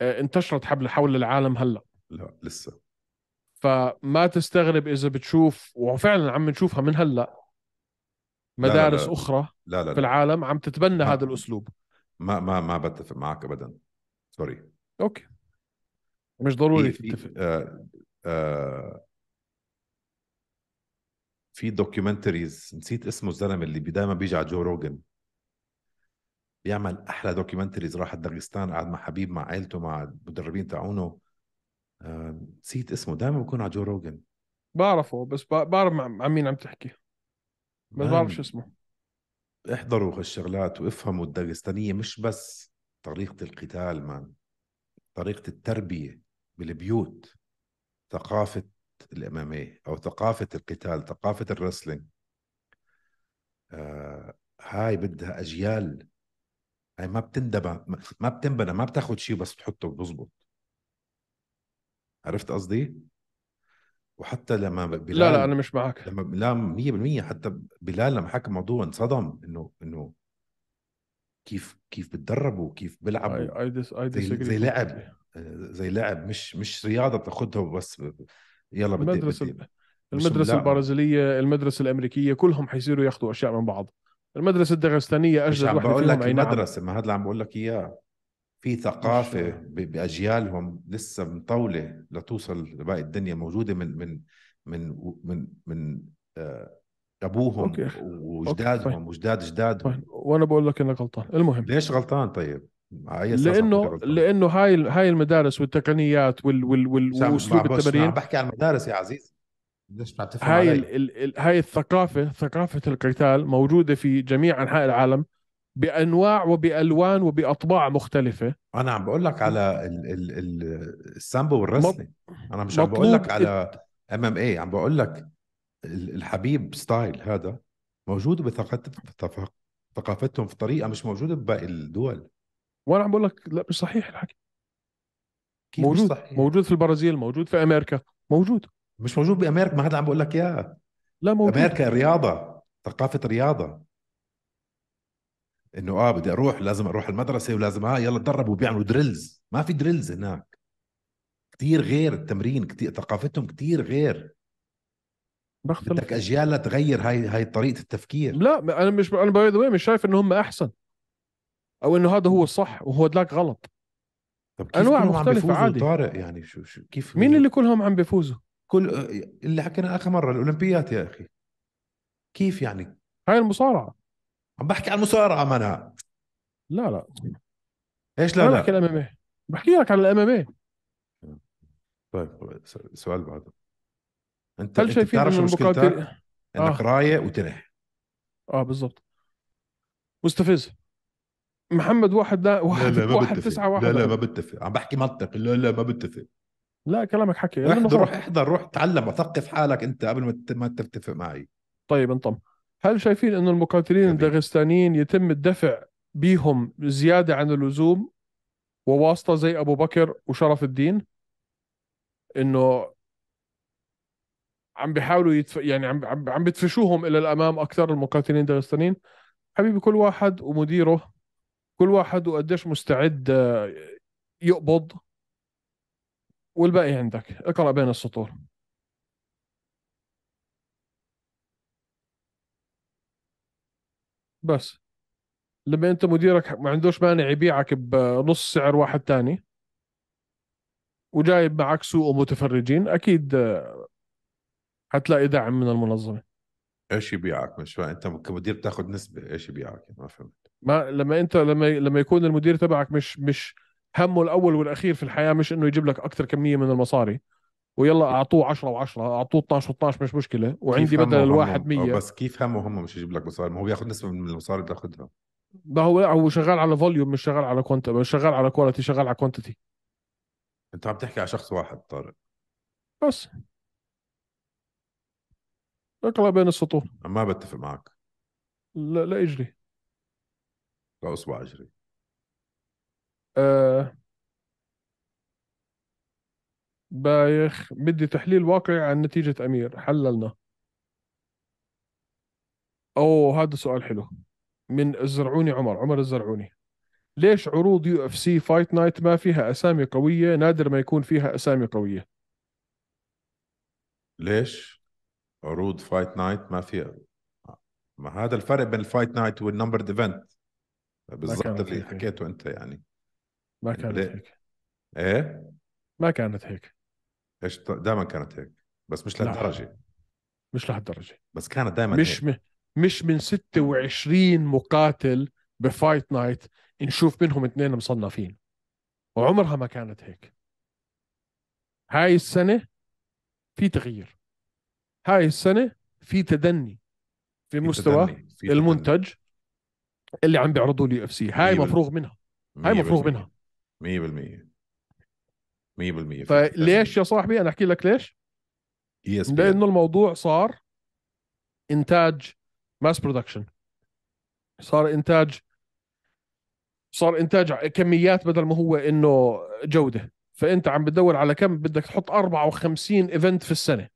آه، انتشرت حول حول العالم هلا لا لسه فما تستغرب اذا بتشوف وفعلا عم نشوفها من هلا مدارس لا لا لا. اخرى لا لا لا. في العالم عم تتبنى هذا الاسلوب ما ما ما بتفق معك ابدا سوري اوكي مش ضروري في في دوكيومنتريز آه، آه، نسيت اسمه الزلمه اللي دائما بيجي على جو روجن بيعمل احلى دوكيومنتريز راح داغستان قعد مع حبيب مع عائلته مع المدربين تاعونه آه، نسيت اسمه دائما بكون على جو روجن بعرفه بس بعرف عن مين عم تحكي بس بعرف شو اسمه احضروا هالشغلات وافهموا الداغستانية مش بس طريقة القتال مان طريقة التربية بالبيوت ثقافة الأمامية أو ثقافة القتال ثقافة الرسلينج آه هاي بدها أجيال هاي ما بتندبى ما بتنبنى ما بتاخد شيء بس تحطه وبزبط عرفت قصدي؟ وحتى لما بلال لا لا انا مش معك لما بلال 100% حتى بلال لما حكى الموضوع انصدم انه انه كيف كيف بتدربوا وكيف بيلعبوا زي, زي لعب آه، زي لعب مش مش رياضه بتاخذها وبس يلا بدي المدرسه بدي المدرسه البرازيليه المدرسه الامريكيه كلهم حيصيروا ياخذوا اشياء من بعض المدرسه الدغستانيه اجدد مش بقول لك نعم. المدرسه ما هذا اللي عم بقول لك اياه في ثقافه باجيالهم لسه مطوله لتوصل لباقي الدنيا موجوده من من من من من آه، ابوهم أوكي. وجدادهم طيب. وجداد جدادهم طيب، وانا بقول لك انك غلطان المهم ليش غلطان طيب لانه لانه هاي هاي المدارس والتقنيات وال وال وال واسلوب التمرين بحكي عن المدارس يا عزيز ليش ما هاي علي. ال ال هاي الثقافه ثقافه القتال موجوده في جميع انحاء العالم بانواع وبالوان وباطباع مختلفه انا عم بقول لك على ال ال ال السامبو مط... انا مش عم بقول لك على ام ام اي عم بقول لك الحبيب ستايل هذا موجود بثقافتهم ثقافتهم في طريقه مش موجوده بباقي الدول وانا عم بقول لك لا مش صحيح الحكي كيف موجود مش صحيح؟ موجود في البرازيل موجود في امريكا موجود مش موجود بامريكا ما هذا عم بقول لك اياه لا موجود امريكا رياضه ثقافه رياضه انه اه بدي اروح لازم اروح المدرسه ولازم اه يلا تدربوا بيعملوا درلز ما في درلز هناك كثير غير التمرين كتير ثقافتهم كثير غير بختلف. بدك اجيال لتغير هاي هاي طريقه التفكير لا انا مش انا باي ذا مش شايف انه هم احسن او انه هذا هو الصح وهو ذاك غلط طب كيف انواع مختلفه عادي طارق يعني شو شو كيف مين اللي كلهم عم بيفوزوا؟ كل اللي حكينا اخر مره الاولمبيات يا اخي كيف يعني؟ هاي المصارعه عم بحكي عن المصارعه منها لا لا ايش لا لا بحكي الام ام إيه. بحكي لك عن الام ام إيه. طيب سؤال بعده انت هل شايفين بتعرف شو انك آه. رايق وتنح اه بالضبط مستفز محمد واحد لا واحد لا لا واحد تسعة واحد لا لا ما بتفق عم بحكي منطق لا لا ما بتفق لا كلامك حكي احضر روح احضر روح تعلم وثقف حالك انت قبل ما ما تتفق معي طيب انطم هل شايفين انه المقاتلين الداغستانيين يتم الدفع بيهم زياده عن اللزوم وواسطه زي ابو بكر وشرف الدين انه عم بيحاولوا يتف... يعني عم عم, عم بيدفشوهم الى الامام اكثر المقاتلين الداغستانيين حبيبي كل واحد ومديره كل واحد وقديش مستعد آه، يقبض والباقي عندك اقرا بين السطور بس لما انت مديرك ما عندوش مانع يبيعك بنص سعر واحد تاني وجايب معك سوق متفرجين اكيد آه، حتلاقي دعم من المنظمه ايش يبيعك مش فاهم انت كمدير بتاخذ نسبه ايش يبيعك ما فهمت ما لما انت لما لما يكون المدير تبعك مش مش همه الاول والاخير في الحياه مش انه يجيب لك اكثر كميه من المصاري ويلا اعطوه 10 و10 اعطوه 12 و12 مش مشكله وعندي بدل الواحد 100 بس كيف همه هم مش يجيب لك مصاري ما هو بياخذ نسبه من المصاري اللي بتاخذها ما هو لا هو شغال على فوليوم مش شغال على كونت مش شغال على كواليتي شغال على كوانتيتي انت عم تحكي على شخص واحد طارق بس اقرا بين السطور ما بتفق معك لا لا اجري لا اصبع اجري أه بايخ بدي تحليل واقعي عن نتيجة أمير حللنا أوه هذا سؤال حلو من الزرعوني عمر عمر الزرعوني ليش عروض يو اف سي فايت نايت ما فيها أسامي قوية نادر ما يكون فيها أسامي قوية ليش عروض فايت نايت ما فيها ما هذا الفرق بين الفايت نايت والنمبر ديفنت بالضبط اللي حكيته انت يعني ما كانت هيك ايه ما كانت هيك ايش دائما كانت هيك بس مش لهالدرجه مش لهالدرجه بس كانت دائما مش هيك. مش من 26 مقاتل بفايت نايت نشوف منهم اثنين مصنفين وعمرها ما كانت هيك هاي السنه في تغيير هاي السنه في تدني في مستوى تدني. في المنتج تدني. اللي عم بيعرضوا لي اف سي هاي مفروغ منها هاي مفروغ منها 100% 100% فليش يا صاحبي انا احكي لك ليش ESPN. لانه الموضوع صار انتاج ماس برودكشن صار انتاج صار انتاج كميات بدل ما هو انه جوده فانت عم بتدور على كم بدك تحط 54 ايفنت في السنه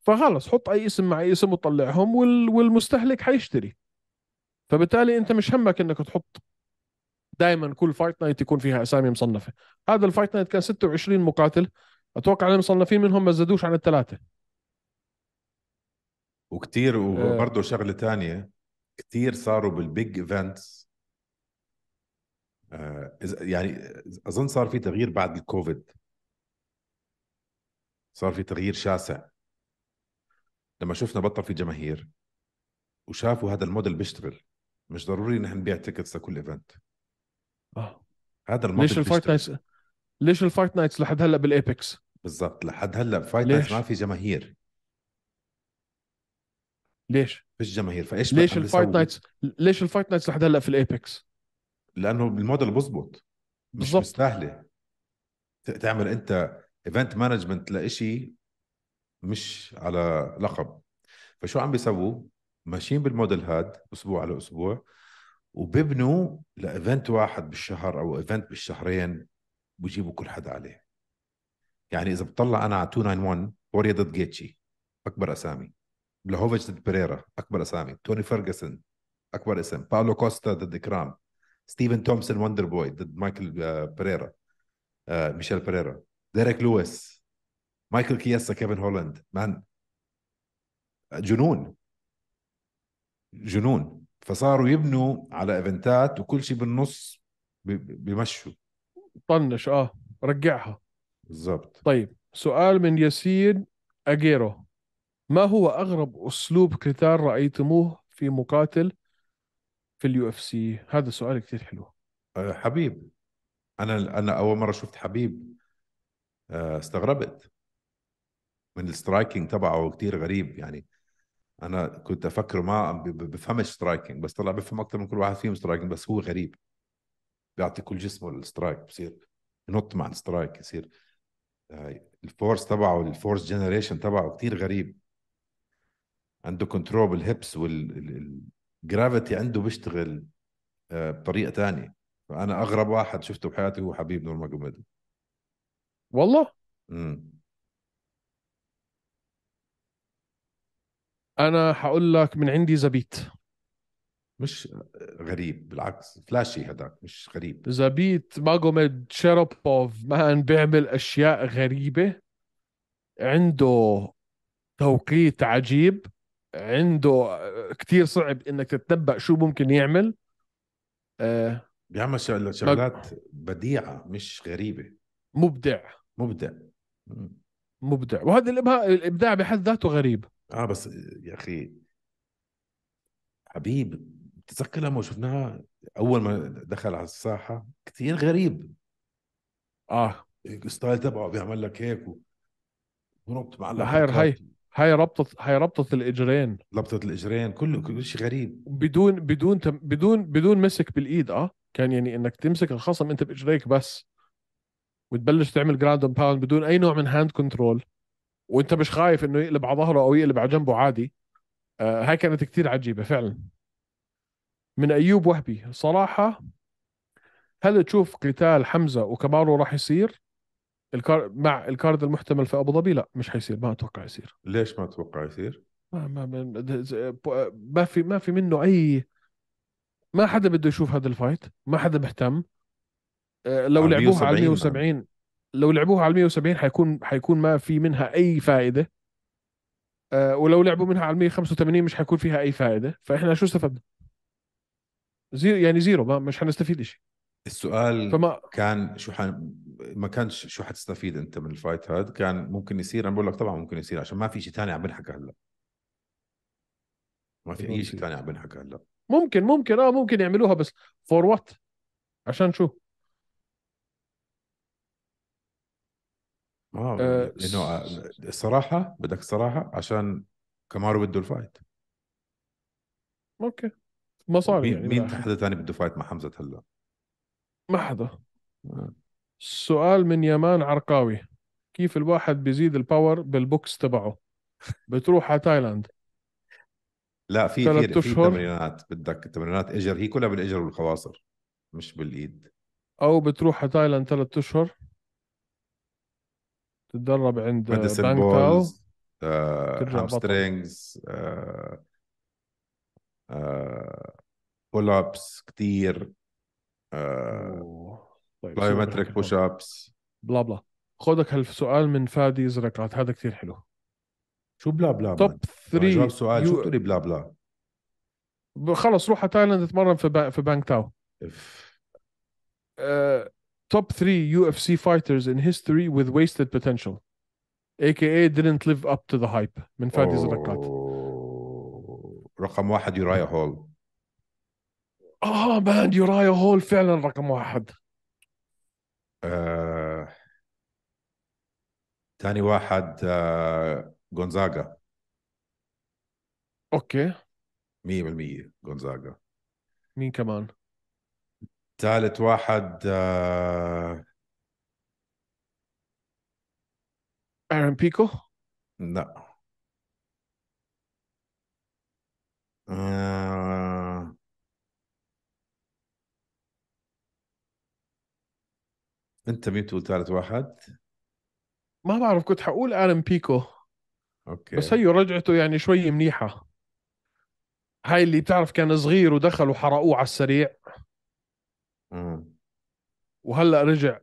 فخلص حط اي اسم مع اي اسم وطلعهم وال... والمستهلك حيشتري فبالتالي انت مش همك انك تحط دائما كل فايت نايت يكون فيها اسامي مصنفه هذا الفايت نايت كان 26 مقاتل اتوقع اللي مصنفين منهم ما زادوش عن الثلاثه وكثير آه. وبرضه شغله ثانيه كثير صاروا بالبيج ايفنتس آه، يعني اظن صار في تغيير بعد الكوفيد صار في تغيير شاسع لما شفنا بطل في جماهير وشافوا هذا الموديل بيشتغل مش ضروري نحن نبيع تيكتس لكل ايفنت آه. هذا الموديل ليش الفايت نايتس ليش الفايت نايتس لحد هلا بالايبكس بالضبط لحد هلا فايت نايتس ما في جماهير ليش؟ فيش جماهير فايش ليش الفايت نايتس ليش الفايت نايتس لحد هلا في الايبكس؟ لانه الموديل بزبط مش بالزبط. مستاهله تعمل انت ايفنت مانجمنت لإشي مش على لقب فشو عم بيسووا؟ ماشيين بالموديل هاد اسبوع على اسبوع وبيبنوا لايفنت واحد بالشهر او ايفنت بالشهرين بجيبوا كل حدا عليه يعني اذا بطلع انا على 291 بوريا ضد جيتشي اكبر اسامي بلاهوفيتش ضد بيريرا اكبر اسامي توني فيرجسون اكبر اسم باولو كوستا ضد كرام ستيفن تومسون وندر بوي ضد مايكل آه، بيريرا آه ميشيل بيريرا ديريك لويس مايكل كياسا كيفن هولاند مان جنون جنون فصاروا يبنوا على ايفنتات وكل شيء بالنص بمشوا طنش اه رجعها بالضبط طيب سؤال من ياسين اجيرو ما هو اغرب اسلوب قتال رايتموه في مقاتل في اليو اف سي هذا سؤال كثير حلو آه، حبيب انا انا اول مره شفت حبيب آه، استغربت من السترايكنج تبعه كثير غريب يعني انا كنت افكره ما بفهمش سترايكنج بس طلع بفهم اكثر من كل واحد فيهم سترايكنج بس هو غريب بيعطي كل جسمه السترايك بصير ينط مع السترايك يصير آه، الفورس تبعه الفورس جنريشن تبعه كثير غريب عنده كنترول بالهيبس والجرافيتي عنده بيشتغل آه، بطريقه ثانيه فانا اغرب واحد شفته بحياتي هو حبيب نور ماجوميدوف والله امم انا حقول لك من عندي زبيت مش غريب بالعكس فلاشي هذاك مش غريب زبيت ماجوميد شيروبوف مان بيعمل اشياء غريبه عنده توقيت عجيب عنده آه، كتير صعب انك تتنبأ شو ممكن يعمل آه بيعمل شغلات بديعه مش غريبه مبدع مبدع مبدع وهذا الابداع بحد ذاته غريب اه بس يا اخي حبيب تذكر لما شفناها اول ما دخل على الساحه كثير غريب اه الستايل تبعه بيعمل لك هيك وربط مع هاي هاي هاي ربطة هاي ربطة الاجرين ربطة الاجرين كله كل شيء غريب بدون بدون بدون بدون مسك بالايد اه كان يعني انك تمسك الخصم انت باجريك بس وتبلش تعمل جراوند باوند بدون اي نوع من هاند كنترول وانت مش خايف انه يقلب على ظهره او يقلب على جنبه عادي آه، هاي كانت كتير عجيبه فعلا من ايوب وهبي صراحه هل تشوف قتال حمزه وكمارو راح يصير الكار... مع الكارد المحتمل في ابو ظبي لا مش حيصير ما اتوقع يصير ليش ما اتوقع يصير ما ما ما, ما في ما في منه اي ما حدا بده يشوف هذا الفايت ما حدا مهتم آه، لو لعبوها على 170 لو لعبوها على 170 حيكون حيكون ما في منها اي فائده أه ولو لعبوا منها على 185 مش حيكون فيها اي فائده فاحنا شو استفدنا؟ زيرو يعني زيرو ما مش حنستفيد شيء السؤال فما كان شو حن... ما كانش شو حتستفيد انت من الفايت هاد كان ممكن يصير انا بقول لك طبعا ممكن يصير عشان ما في شيء ثاني عم بنحكى هلا ما في اي شيء ثاني عم بنحكى هلا ممكن ممكن اه ممكن يعملوها بس فور وات عشان شو؟ لانه آه، يعني الصراحه آه، بدك الصراحه عشان كمارو بده الفايت اوكي مصاري مين, يعني مين حدا ثاني بده فايت مع حمزه هلا؟ ما حدا آه. سؤال من يمان عرقاوي كيف الواحد بيزيد الباور بالبوكس تبعه بتروح على تايلاند لا في في في تمرينات بدك تمرينات اجر هي كلها بالاجر والخواصر مش بالايد او بتروح على تايلاند ثلاث اشهر تتدرب عند ميديسن بانكال هامسترينجز بول ابس كثير بايومتريك بوش ابس بلا بلا خذك هالسؤال من فادي زركات هذا كثير حلو شو بلا بلا توب 3 سؤال يو... شو بتقولي بلا بلا خلص روح على تايلاند اتمرن في, با... في بانك تاو اف. أه top three UFC fighters in history with wasted potential aka didn't live up to the hype من فادي زبكات. رقم واحد يورايا هول اه مان يورايا هول فعلا رقم واحد آه... تاني واحد آه... جونزاغا اوكي 100% جونزاغا مين كمان؟ ثالث واحد آه... ايرن بيكو لا آه... انت مين تقول ثالث واحد؟ ما بعرف كنت حقول ارن بيكو اوكي بس هيو رجعته يعني شوي منيحه هاي اللي بتعرف كان صغير ودخل وحرقوه على السريع وهلا رجع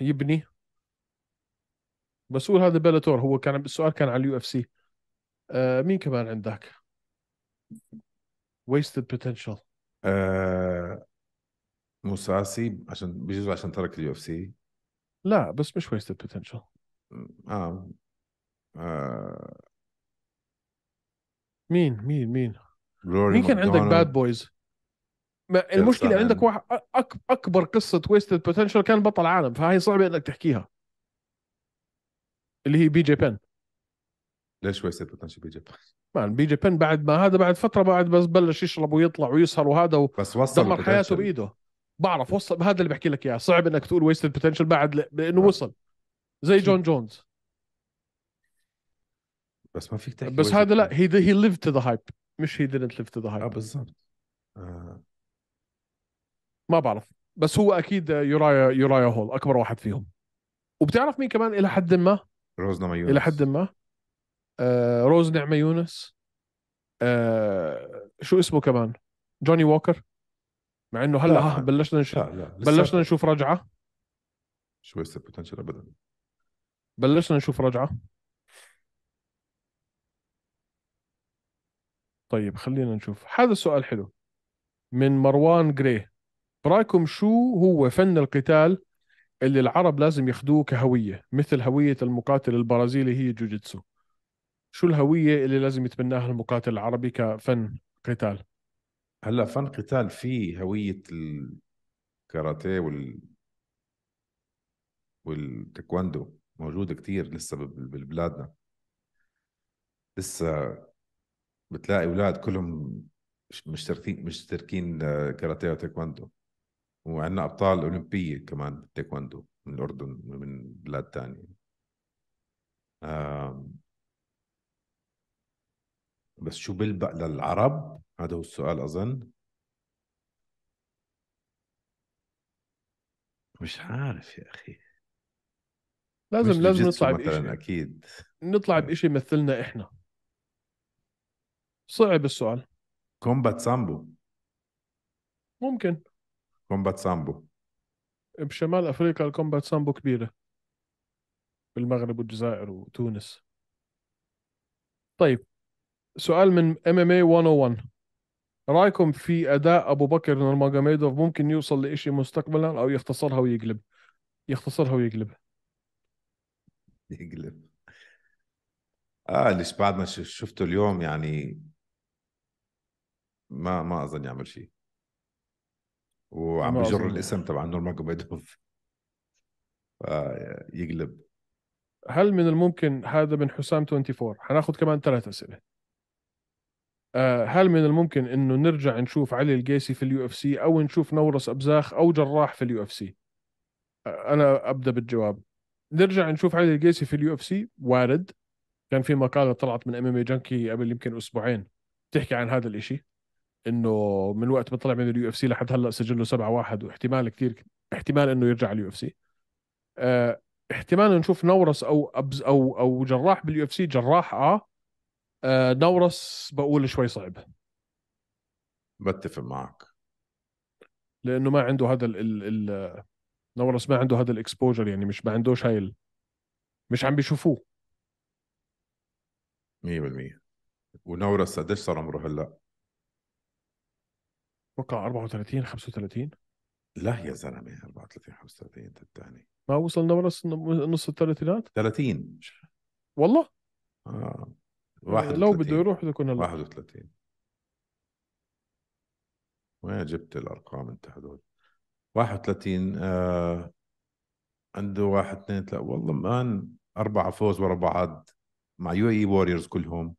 يبني بس قول هذا بلاتور هو كان السؤال كان على اليو اف سي آه، مين كمان عندك؟ ويستد بوتنشال آه، موساسي عشان بجوز عشان ترك اليو اف سي لا بس مش ويستد بوتنشال آه. آه مين مين مين؟ مين كان عندك باد بويز؟ ما المشكله عندك واحد اكبر قصه ويستد بوتنشل كان بطل عالم فهي صعبه انك تحكيها اللي هي بي جي بن ليش ويستد بوتنشل بي جي بن؟ بي جي بن بعد ما هذا بعد فتره بعد بس بلش يشرب ويطلع ويسهر وهذا و... بس وصل دمر حياته بايده بعرف وصل هذا اللي بحكي لك اياه صعب انك تقول ويستد بوتنشل بعد لانه آه. وصل زي جون جونز بس ما فيك تحكي بس هذا لا هي هي تو ذا هايب مش هي didn't live to the hype اه بالضبط آه. ما بعرف بس هو اكيد يورايا يورايا هول اكبر واحد فيهم وبتعرف مين كمان الى حد ما روز نعمة يونس الى حد ما آه روز نعمة يونس آه شو اسمه كمان جوني ووكر مع انه هلا بلشنا نشوف لا لا. بلشنا نشوف رجعه شو لسه بوتنشل ابدا بلشنا نشوف رجعه طيب خلينا نشوف هذا السؤال حلو من مروان جري رايكم شو هو فن القتال اللي العرب لازم ياخذوه كهويه مثل هويه المقاتل البرازيلي هي جوجيتسو شو الهويه اللي لازم يتبناها المقاتل العربي كفن قتال هلا فن قتال في هويه الكاراتيه وال والتايكواندو موجوده كتير لسه بالبلادنا لسه بتلاقي اولاد كلهم مشتركين مشتركين آه، كاراتيه وتايكواندو وعندنا ابطال اولمبيه كمان بالتايكوندو من الاردن ومن بلاد ثانيه بس شو بلبق للعرب هذا هو السؤال اظن مش عارف يا اخي لازم لازم نطلع بشيء اكيد نطلع آه. بشيء يمثلنا احنا صعب السؤال كومبات سامبو ممكن كومبات سامبو بشمال افريقيا الكومبات سامبو كبيره بالمغرب والجزائر وتونس طيب سؤال من ام ام اي 101 رايكم في اداء ابو بكر نورماجاميدوف ممكن يوصل لشيء مستقبلا او يختصرها ويقلب يختصرها ويقلب يقلب اه اللي بعد ما شفته اليوم يعني ما ما اظن يعمل شيء وعم بجر يعني. الاسم تبع نور ماجوميدوف يقلب هل من الممكن هذا من حسام 24 حناخذ كمان ثلاث اسئله آه، هل من الممكن انه نرجع نشوف علي القيسي في اليو اف سي او نشوف نورس ابزاخ او جراح في اليو اف سي آه، انا ابدا بالجواب نرجع نشوف علي القيسي في اليو اف سي وارد كان في مقاله طلعت من ام ام اي جنكي قبل يمكن اسبوعين تحكي عن هذا الاشي انه من وقت ما طلع من اليو اف سي لحد هلا سجل له 7 1 واحتمال كثير احتمال انه يرجع اليو اف آه، سي احتمال نشوف نورس او أبز او او جراح باليو اف سي جراح اه, اه نورس بقول شوي صعب بتفق معك لانه ما عنده هذا ال ال نورس ما عنده هذا الاكسبوجر يعني مش ما عندوش هاي ال... مش عم بيشوفوه 100% ونورس قديش صار عمره هلا؟ اتوقع 34 35 لا يا زلمه 34 35 انت الثاني ما وصلنا نص نص الثلاثينات 30 والله اه 31 آه، لو بده يروح بده يكون 31 وين جبت الارقام انت هذول 31 آه عنده واحد اثنين 3 والله مان أربعة فوز ورا بعض مع يو اي ووريرز كلهم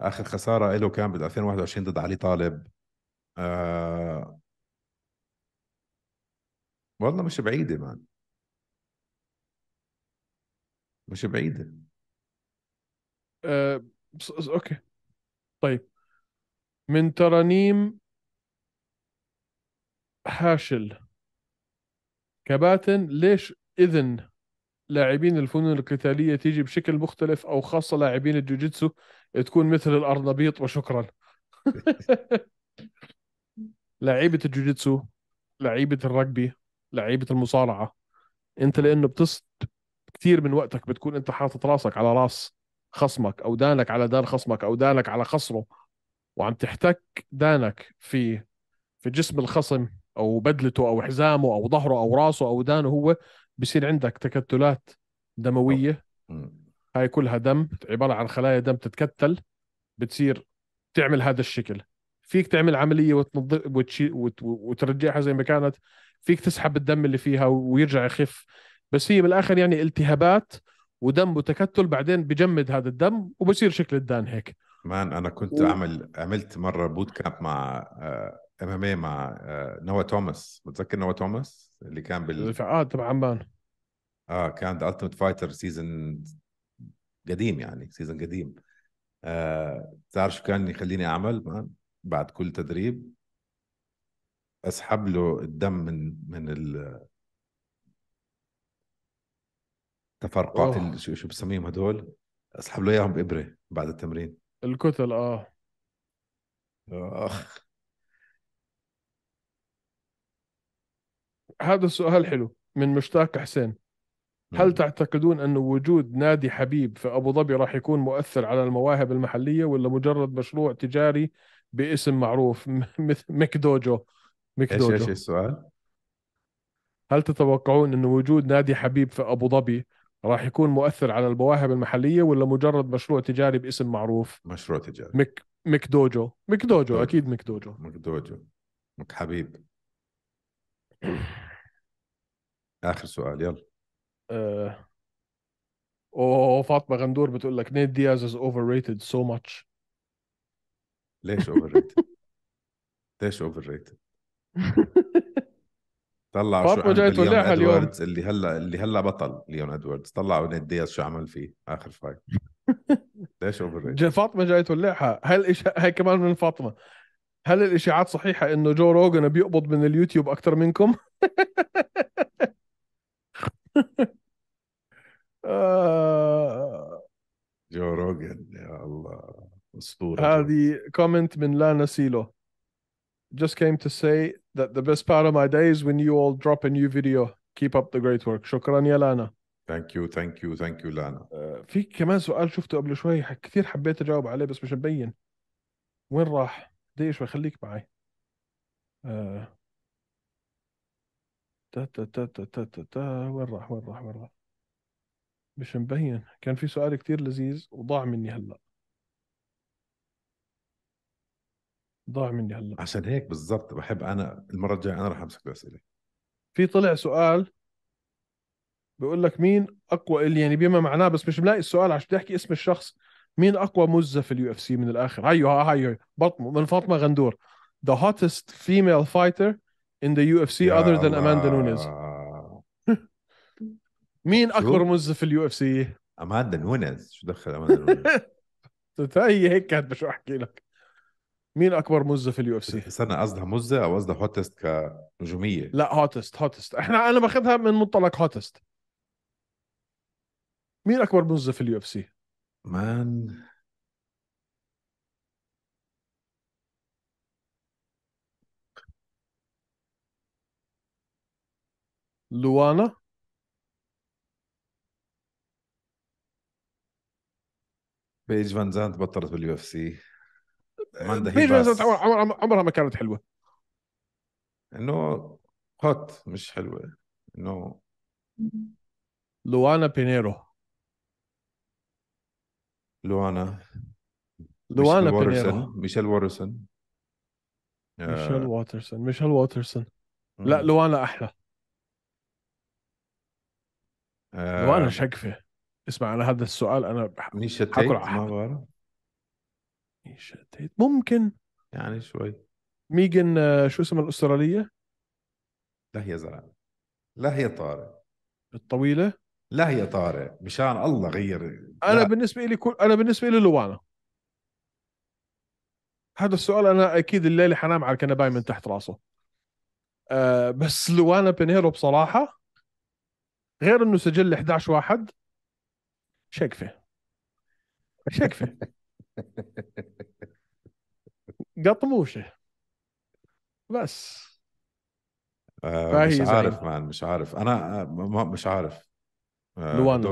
آخر خسارة له كان بال 2021 ضد علي طالب آه والله مش بعيدة مان مش بعيدة أه اوكي طيب من ترانيم هاشل كباتن ليش اذن لاعبين الفنون القتاليه تيجي بشكل مختلف او خاصه لاعبين الجوجيتسو تكون مثل الارنبيط وشكرا لعيبه الجوجيتسو لعيبه الرجبي لعيبه المصارعه انت لانه بتصد كثير من وقتك بتكون انت حاطط راسك على راس خصمك او دانك على دان خصمك او دانك على خصره وعم تحتك دانك في في جسم الخصم او بدلته او حزامه او ظهره او راسه او دانه هو بصير عندك تكتلات دمويه هاي كلها دم عباره عن خلايا دم تتكتل بتصير تعمل هذا الشكل فيك تعمل عمليه وتنظف وتشي... وت... وترجعها زي ما كانت فيك تسحب الدم اللي فيها ويرجع يخف بس هي بالاخر يعني التهابات ودم وتكتل بعدين بجمد هذا الدم وبصير شكل الدان هيك مان انا كنت و... اعمل عملت مره بوت كامب مع آه، ام ام اي مع آه، نوا توماس متذكر نوا توماس اللي كان بال اه تبع عمان اه كان ذا التيمت فايتر سيزون قديم يعني سيزون قديم آه تعرف شو كان يخليني اعمل مان بعد كل تدريب اسحب له الدم من من ال ال... شو شو بسميهم هدول اسحب له اياهم بابره بعد التمرين الكتل اه اخ هذا السؤال حلو من مشتاق حسين هل نعم. تعتقدون أن وجود نادي حبيب في أبو ظبي راح يكون مؤثر على المواهب المحلية ولا مجرد مشروع تجاري باسم معروف مثل ميك دوجو ميك ايش ايش السؤال؟ هل تتوقعون أن وجود نادي حبيب في أبو ظبي راح يكون مؤثر على المواهب المحلية ولا مجرد مشروع تجاري باسم معروف؟ مشروع تجاري ميك ميك مك ميك دوجو أكيد ميك دوجو ميك حبيب آخر سؤال يلا آه. اوه فاطمه غندور بتقول لك نيت دياز از اوفر ريتد سو ماتش ليش اوفر ريتد؟ ليش اوفر ريتد؟ طلعوا شو عمل ليون ادواردز اللي هلا اللي هلا بطل ليون ادواردز طلعوا نيت دياز شو عمل فيه اخر فايت ليش اوفر ريتد؟ فاطمه جاي تولعها هل إش... هي كمان من فاطمه هل الاشاعات صحيحه انه جو روجن بيقبض من اليوتيوب اكثر منكم؟ آه. جو روجن يا الله اسطوره هذه كومنت من لانا سيلو just came to say that the best part of my day is when you all drop a new video keep up the great work شكرا يا لانا ثانك يو ثانك يو ثانك يو لانا آه، في كمان سؤال شفته قبل شوي كثير حبيت اجاوب عليه بس مش مبين وين راح دقيقه شوي خليك معي آه. تا تا تا تا تا تا تا وين راح وين راح وين راح مش مبين كان في سؤال كثير لذيذ وضاع مني هلا ضاع مني هلا عشان هيك بالضبط بحب انا المره الجايه انا راح امسك الاسئله في طلع سؤال بيقول لك مين اقوى اللي يعني بما معناه بس مش ملاقي السؤال عشان تحكي اسم الشخص مين اقوى مزه في اليو اف سي من الاخر هيو هيو بطمه من فاطمه غندور the hottest female fighter in the UFC other than اماندا نونيز مين اكبر مزه في اليو اف سي؟ اماندا نونز شو دخل اماندا نونز؟ هي هيك كانت شو احكي لك مين اكبر مزه في اليو اف سي؟ استنى قصدها مزه او قصدها هوتست كنجوميه؟ لا هوتست هوتست احنا انا باخذها من منطلق هوتست مين اكبر مزه في اليو اف سي؟ مان لوانا بيج فان زانت بطلت باليو اف سي بيج عمرها ما كانت حلوه انه هوت مش حلوه انه لوانا بينيرو لوانا لوانا بينيرو ميشيل واترسون ميشيل واترسون ميشيل واترسون لا لوانا احلى آه. لوانا شقفه اسمع انا هذا السؤال انا ميشا تيت ما بعرف شتيت ممكن يعني شوي ميجن آه، شو اسمها الاستراليه؟ لا هي زلمه لا هي طارق الطويله؟ لا هي طارق مشان الله غير لا. انا بالنسبه لي كل انا بالنسبه لي لوانا هذا السؤال انا اكيد الليله حنام على الكنباية من تحت راسه أه بس لوانا بينيرو بصراحه غير انه سجل 11 واحد شقفه شقفه قطموشه بس آه، مش عارف مان مش عارف انا آه، مش عارف آه، لوانا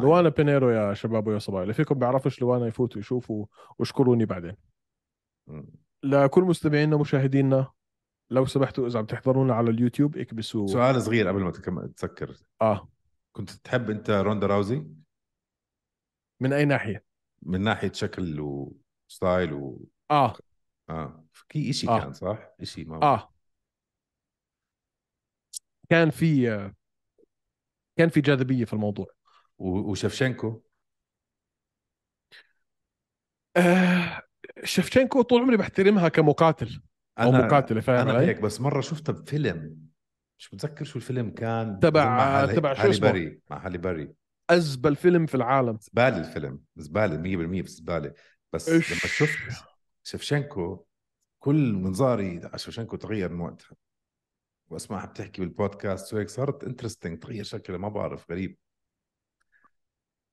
لوانا بينيرو يا شباب ويا صبايا اللي فيكم بيعرفش لوانا يفوتوا يشوفوا واشكروني بعدين لكل مستمعينا ومشاهدينا لو سمحتوا اذا عم تحضرونا على اليوتيوب اكبسوا سؤال صغير قبل ما تسكر اه كنت تحب انت روندا راوزي؟ من اي ناحيه؟ من ناحيه شكل وستايل و اه اه في شيء آه. كان صح؟ شيء ما اه كان في كان في جاذبيه في الموضوع وشفشنكو آه شفشنكو طول عمري بحترمها كمقاتل او أنا مقاتله فاهم انا هيك بس مره شفتها بفيلم مش متذكر شو الفيلم كان تبع تبع شو اسمه مع هالي بري ازبل فيلم في العالم زباله الفيلم زباله 100% زباله بس إش. لما شفت شفشنكو كل منظاري على شفشنكو تغير من وقتها واسمعها بتحكي بالبودكاست وهيك صارت انترستنج تغير شكلها ما بعرف غريب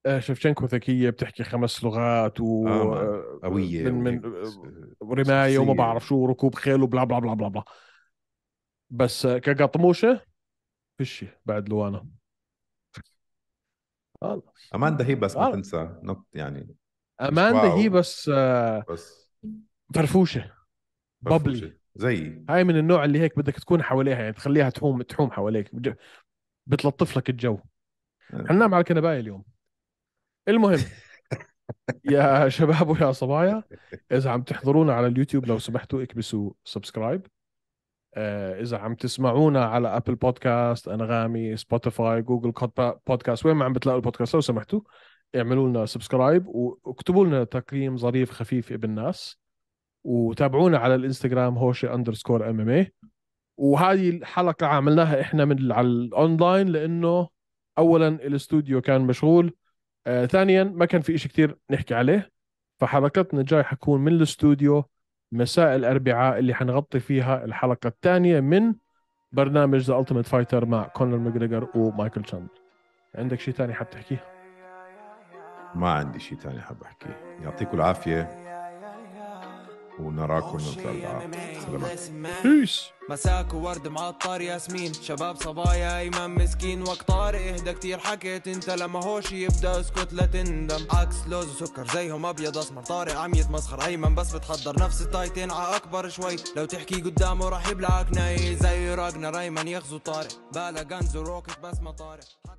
آه، شفشنكو ذكيه بتحكي خمس لغات و آه, آه، قويه من, من آه، رمايه وما بعرف شو ركوب خيل وبلا بلا بلا بلا بلا بس كقطموشه فيش بعد لوانا خلص اماندا هي بس ما تنسى نط يعني اماندا هي بس آه بس فرفوشه ببلي زي هاي من النوع اللي هيك بدك تكون حواليها يعني تخليها تحوم تحوم حواليك بتلطف لك الجو آه. حننام على الكنبايه اليوم المهم يا شباب ويا صبايا اذا عم تحضرونا على اليوتيوب لو سمحتوا اكبسوا سبسكرايب آه، اذا عم تسمعونا على ابل بودكاست انغامي سبوتيفاي جوجل بودكاست وين ما عم بتلاقوا البودكاست لو سمحتوا اعملوا لنا سبسكرايب واكتبوا لنا تقييم ظريف خفيف ابن ناس وتابعونا على الانستغرام هوشي اندرسكور ام ام اي وهذه الحلقه عملناها احنا من على الاونلاين لانه اولا الاستوديو كان مشغول آه ثانيا ما كان في شيء كثير نحكي عليه فحلقتنا الجاي حتكون من الاستوديو مساء الاربعاء اللي حنغطي فيها الحلقه الثانيه من برنامج ذا التيميت فايتر مع كونر ماجريجر ومايكل تشاند عندك شيء ثاني حاب تحكيه؟ ما عندي شيء ثاني حاب احكيه يعطيكم العافيه ونراكم يوم الاربعاء بيس مساك وورد معطر ياسمين شباب صبايا ايمن مسكين وقت طارق اهدى كتير حكيت انت لما هوش يبدا اسكت لا تندم عكس لوز وسكر زيهم ابيض اسمر طارق عم يتمسخر ايمن بس بتحضر نفس التايتين ع اكبر شوي لو تحكي قدامه راح يبلعك ناي زي راجنا ريمان يغزو طارق بالا غنز وروكت بس ما طارق